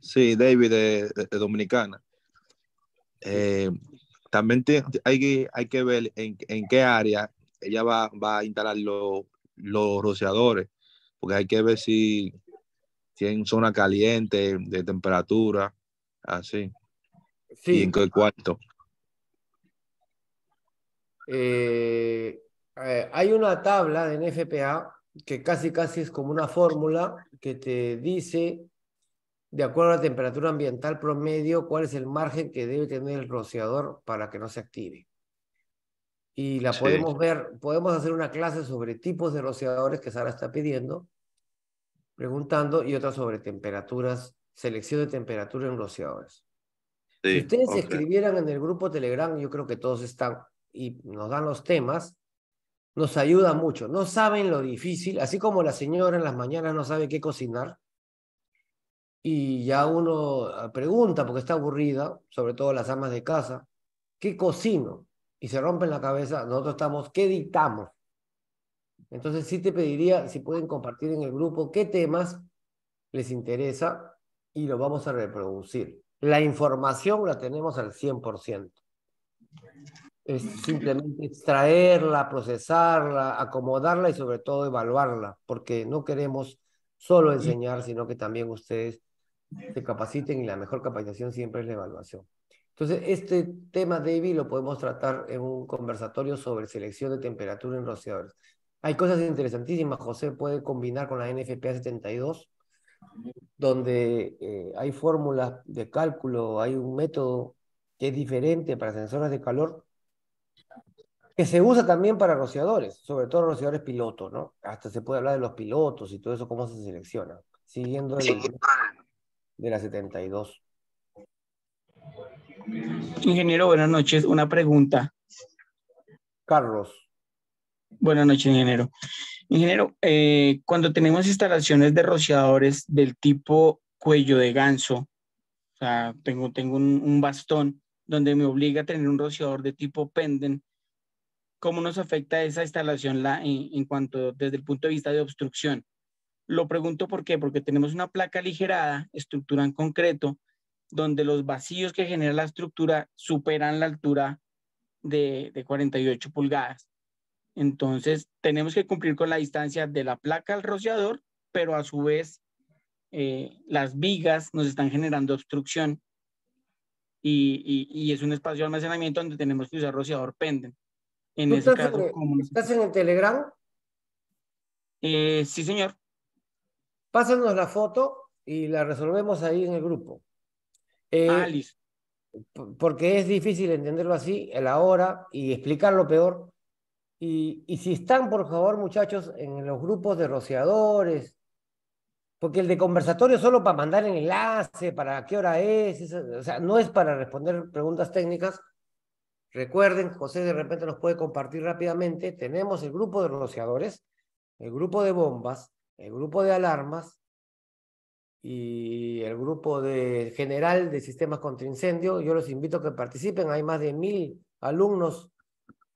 Sí, David de, Dominicana. Eh, también hay, que, hay que ver en, qué área ella va, a instalar los, los rociadores, porque hay que ver si, tienen zona caliente, de temperatura, así. Sí. Y en qué cuarto. Eh, eh, hay una tabla en FPA que casi casi es como una fórmula que te dice, de acuerdo a la temperatura ambiental promedio, cuál es el margen que debe tener el rociador para que no se active. Y la podemos ver, podemos hacer una clase sobre tipos de rociadores que Sara está pidiendo, preguntando, y otra sobre temperaturas, selección de temperatura en rociadores. si ustedes escribieran en el grupo Telegram, yo creo que todos están, y nos dan los temas, nos ayuda mucho. No saben lo difícil, así como la señora en las mañanas no sabe qué cocinar. Y ya uno ah, pregunta, porque está aburrida, sobre todo las amas de casa, ¿qué cocino? Y se rompen la cabeza, nosotros estamos, ¿qué dictamos? Entonces sí te pediría si pueden compartir en el grupo qué temas les interesa y lo vamos a reproducir. La información la tenemos al 100% es simplemente extraerla, procesarla, acomodarla y sobre todo evaluarla, porque no queremos solo enseñar, sino que también ustedes se capaciten y la mejor capacitación siempre es la evaluación. Entonces, este tema, David, lo podemos tratar en un conversatorio sobre selección de temperatura en rociadores. Hay cosas interesantísimas, José puede combinar con la NFPA 72, donde eh, hay fórmulas de cálculo, hay un método que es diferente para sensores de calor, que se usa también para rociadores, sobre todo rociadores pilotos, ¿no? Hasta se puede hablar de los pilotos y todo eso, cómo se selecciona? siguiendo el, de la 72. Ingeniero, buenas noches. Una pregunta. Carlos. Buenas noches, ingeniero. Ingeniero, eh, cuando tenemos instalaciones de rociadores del tipo cuello de ganso, o sea, tengo, tengo un, bastón donde me obliga a tener un rociador de tipo penden cómo nos afecta esa instalación la, en, cuanto desde el punto de vista de obstrucción. Lo pregunto por qué, porque tenemos una placa aligerada, estructura en concreto, donde los vacíos que genera la estructura superan la altura de, de 48 pulgadas. Entonces, tenemos que cumplir con la distancia de la placa al rociador, pero a su vez eh, las vigas nos están generando obstrucción y, y, es un espacio de almacenamiento donde tenemos que usar rociador penden estás, en, el Telegram? Eh, sí, señor. Pásanos la foto y la resolvemos ahí en el grupo. Eh, ah, porque es difícil entenderlo así, el la hora, y explicarlo peor. Y, si están, por favor, muchachos, en los grupos de rociadores, porque el de conversatorio es solo para mandar el enlace, para qué hora es, o sea, no es para responder preguntas técnicas, Recuerden, José de repente nos puede compartir rápidamente, tenemos el grupo de rociadores, el grupo de bombas, el grupo de alarmas y el grupo de general de sistemas contra incendio. Yo los invito a que participen, hay más de mil alumnos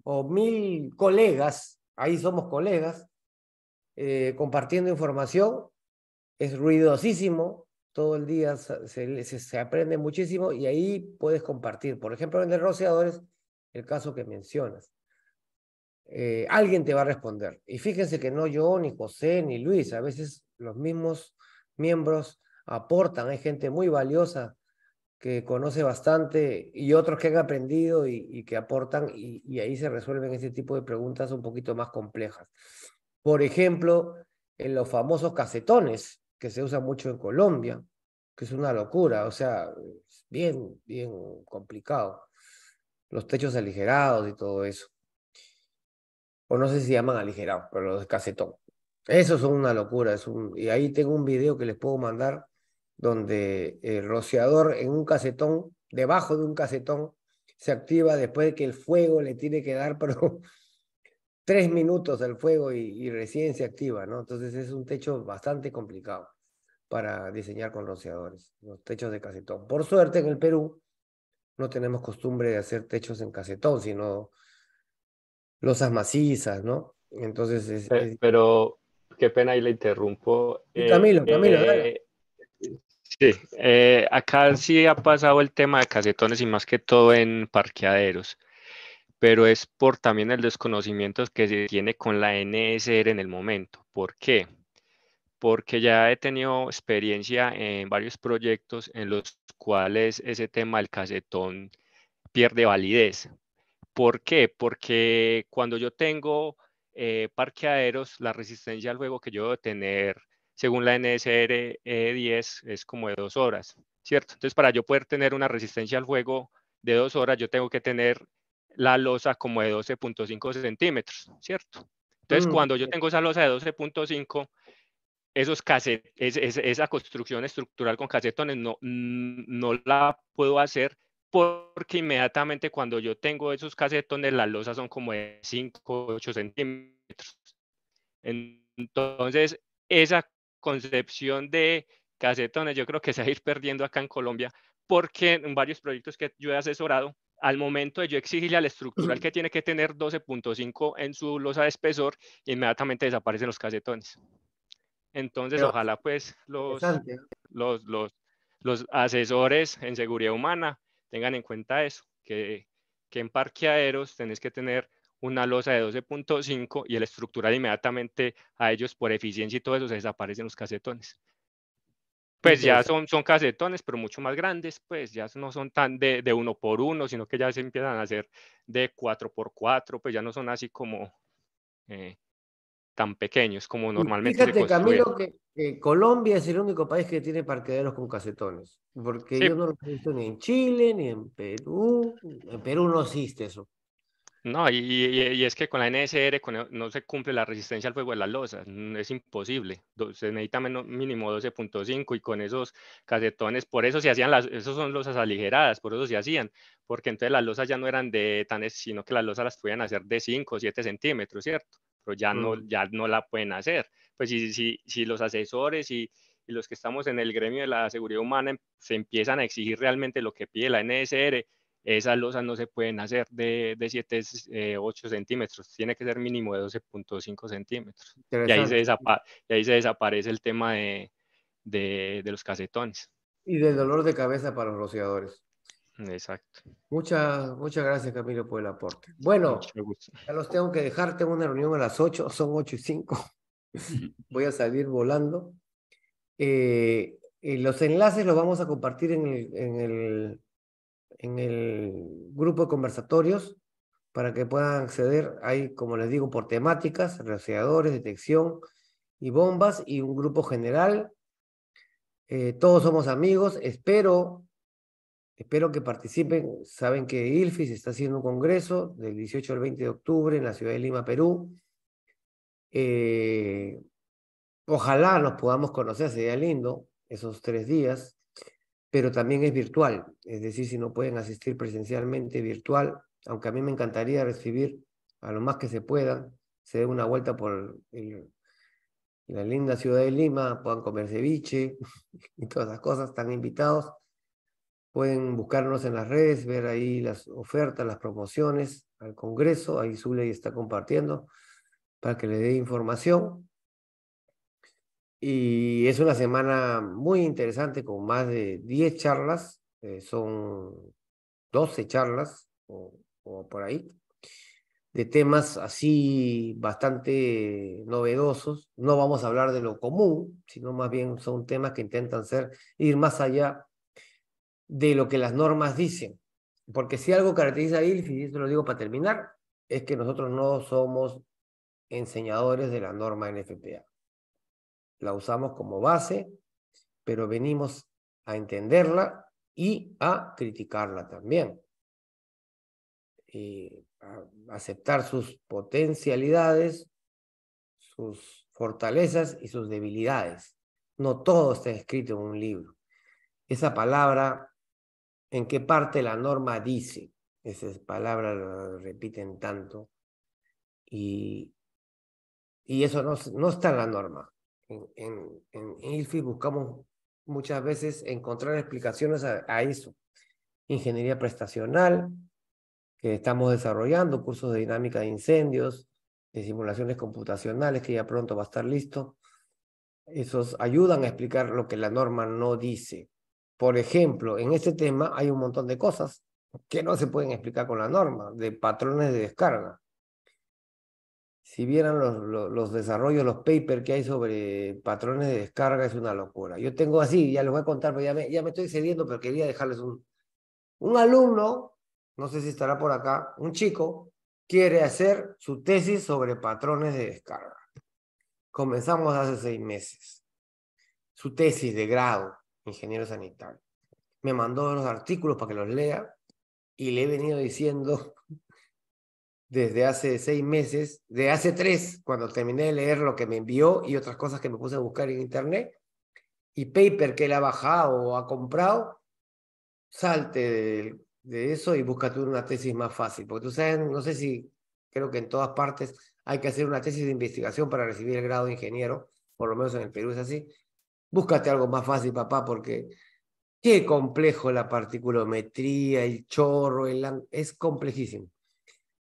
o mil colegas, ahí somos colegas, eh, compartiendo información. Es ruidosísimo, todo el día se, aprende muchísimo y ahí puedes compartir. Por ejemplo, en el Rociadores el caso que mencionas. Eh, alguien te va a responder. Y fíjense que no yo, ni José, ni Luis, a veces los mismos miembros aportan, hay gente muy valiosa que conoce bastante y otros que han aprendido y, que aportan y, ahí se resuelven ese tipo de preguntas un poquito más complejas. Por ejemplo, en los famosos casetones que se usan mucho en Colombia, que es una locura, o sea, bien, bien complicado los techos aligerados y todo eso. O no sé si se llaman aligerados, pero los de casetón. Eso es una locura. Es un, y ahí tengo un video que les puedo mandar donde el rociador en un casetón, debajo de un casetón, se activa después de que el fuego le tiene que dar, pero tres minutos al fuego y, y, recién se activa, ¿no? Entonces es un techo bastante complicado para diseñar con rociadores, los techos de casetón. Por suerte en el Perú no tenemos costumbre de hacer techos en casetón, sino losas macizas, ¿no? Entonces Pero qué pena y le interrumpo. Eh, Camilo, Camilo, eh, Sí, eh, acá sí ha pasado el tema de casetones y más que todo en parqueaderos, pero es por también el desconocimiento que se tiene con la NSR en el momento. ¿Por qué? Porque ya he tenido experiencia en varios proyectos en los ¿Cuál es ese tema del casetón pierde validez. ¿Por qué? Porque cuando yo tengo eh, parqueaderos, la resistencia al fuego que yo debo tener, según la NSR E10, es como de dos horas, ¿cierto? Entonces, para yo poder tener una resistencia al fuego de dos horas, yo tengo que tener la losa como de 12.5 centímetros, ¿cierto? Entonces, mm, cuando yo tengo esa losa de 12.5, esos esa construcción estructural con casetones no, no la puedo hacer porque inmediatamente cuando yo tengo esos casetones, las losas son como de 5, 8 centímetros. Entonces, esa concepción de casetones yo creo que se va a ir perdiendo acá en Colombia porque en varios proyectos que yo he asesorado, al momento de yo exigirle al estructural que tiene que tener 12.5 en su losa de espesor, inmediatamente desaparecen los casetones. Entonces, ojalá pues los, los, los, asesores en seguridad humana tengan en cuenta eso, que, que en parqueaderos tenés que tener una losa de 12.5 y el estructural inmediatamente a ellos por eficiencia y todo eso se desaparecen los casetones pues ya son, son casetones, pero mucho más grandes, pues ya no son tan de, de, uno por uno, sino que ya se empiezan a hacer de cuatro por cuatro, pues ya no son así como eh, tan pequeños como normalmente Fíjate, Camilo, que, Colombia es el único país que tiene parqueaderos con casetones, porque ellos yo no lo he visto ni en Chile, ni en Perú, en Perú no existe eso. No, y, es que con la NSR no se cumple la resistencia al fuego de las losas, es imposible, se necesita mínimo 12.5 y con esos casetones, por eso se hacían las, esos son losas aligeradas, por eso se hacían, porque entonces las losas ya no eran de tanes, sino que las losas las podían hacer de 5 o 7 centímetros, ¿cierto? pero ya, no, mm. ya no la pueden hacer. Pues si, si, si los asesores y, los que estamos en el gremio de la seguridad humana em, se empiezan a exigir realmente lo que pide la NSR, esas losas no se pueden hacer de, de 7, 8 eh, centímetros, tiene que ser mínimo de 12.5 centímetros. Y ahí, se desaparece el tema de, de los casetones. Y del dolor de cabeza para los rociadores. Exacto. Muchas, muchas gracias, Camilo, por el aporte. Bueno, ya los tengo que dejar, tengo una reunión a las 8, son 8 y 5. Voy a salir volando. Eh, eh, los enlaces los vamos a compartir en el, en el, en el grupo de conversatorios para que puedan acceder. Hay, como les digo, por temáticas, rastreadores, detección y bombas y un grupo general. Eh, todos somos amigos. Espero Espero que participen. Saben que ILFIS está haciendo un congreso del 18 al 20 de octubre en la ciudad de Lima, Perú. Eh, ojalá nos podamos conocer, sería lindo esos tres días, pero también es virtual. Es decir, si no pueden asistir presencialmente, virtual, aunque a mí me encantaría recibir a lo más que se pueda, se dé una vuelta por la linda ciudad de Lima, puedan comer ceviche y todas esas cosas, están invitados. Pueden buscarnos en las redes, ver ahí las ofertas, las promociones al Congreso. Ahí Zuley está compartiendo para que le dé información. Y es una semana muy interesante con más de 10 charlas. Eh, son 12 charlas o, o por ahí de temas así bastante novedosos. No vamos a hablar de lo común, sino más bien son temas que intentan ser, ir más allá de lo que las normas dicen. Porque si algo caracteriza a ILFI, y esto lo digo para terminar, es que nosotros no somos enseñadores de la norma NFPA. La usamos como base, pero venimos a entenderla y a criticarla también. Y a aceptar sus potencialidades, sus fortalezas y sus debilidades. No todo está escrito en un libro. Esa palabra en qué parte la norma dice, esas palabras repiten tanto, y, y eso no, no está en la norma. En, en, ILFI buscamos muchas veces encontrar explicaciones a, a eso. Ingeniería prestacional, que estamos desarrollando, cursos de dinámica de incendios, de simulaciones computacionales, que ya pronto va a estar listo. Esos ayudan a explicar lo que la norma no dice. Por ejemplo, en este tema hay un montón de cosas que no se pueden explicar con la norma, de patrones de descarga. Si vieran los, los, desarrollos, los papers que hay sobre patrones de descarga, es una locura. Yo tengo así, ya les voy a contar, pero ya me, ya me estoy cediendo, pero quería dejarles un... Un alumno, no sé si estará por acá, un chico, quiere hacer su tesis sobre patrones de descarga. Comenzamos hace seis meses. Su tesis de grado ingeniero sanitario. Me mandó los artículos para que los lea y le he venido diciendo desde hace seis meses, de hace tres, cuando terminé de leer lo que me envió y otras cosas que me puse a buscar en internet, y paper que él ha bajado o ha comprado, salte de, eso y busca tú una tesis más fácil, porque tú sabes, no sé si creo que en todas partes hay que hacer una tesis de investigación para recibir el grado de ingeniero, por lo menos en el Perú es así, Búscate algo más fácil, papá, porque qué complejo la particulometría, el chorro, el... es complejísimo.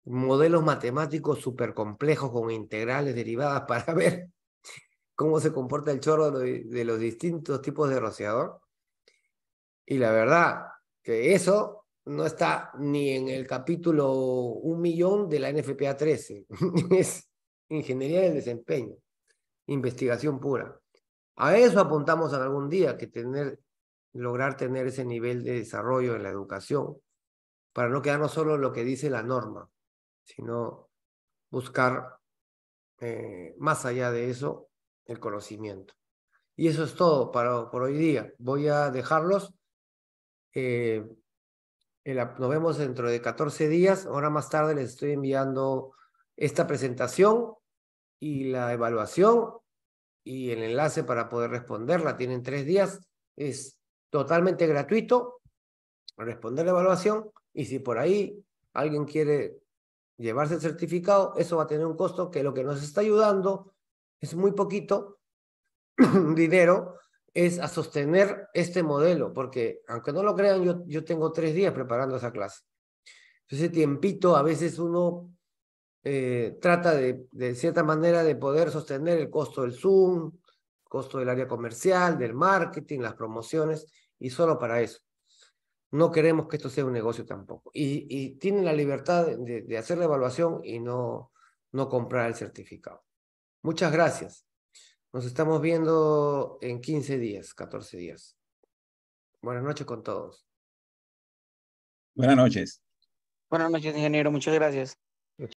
Modelos matemáticos súper complejos con integrales derivadas para ver cómo se comporta el chorro de los, distintos tipos de rociador. Y la verdad que eso no está ni en el capítulo un millón de la NFPA 13. es ingeniería del desempeño, investigación pura. A eso apuntamos en algún día, que tener, lograr tener ese nivel de desarrollo en la educación, para no quedarnos solo en lo que dice la norma, sino buscar eh, más allá de eso el conocimiento. Y eso es todo para, por hoy día. Voy a dejarlos. Eh, nos vemos dentro de 14 días. Ahora más tarde les estoy enviando esta presentación y la evaluación y el enlace para poder responderla. Tienen tres días, es totalmente gratuito responder la evaluación y si por ahí alguien quiere llevarse el certificado, eso va a tener un costo que lo que nos está ayudando es muy poquito dinero, es a sostener este modelo, porque aunque no lo crean, yo, yo tengo tres días preparando esa clase. ese tiempito, a veces uno eh, trata de, cierta manera de poder sostener el costo del Zoom, costo del área comercial, del marketing, las promociones, y solo para eso. No queremos que esto sea un negocio tampoco. Y, tiene tienen la libertad de, hacer la evaluación y no, no comprar el certificado. Muchas gracias. Nos estamos viendo en 15 días, 14 días. Buenas noches con todos. Buenas noches. Buenas noches, ingeniero. Muchas gracias.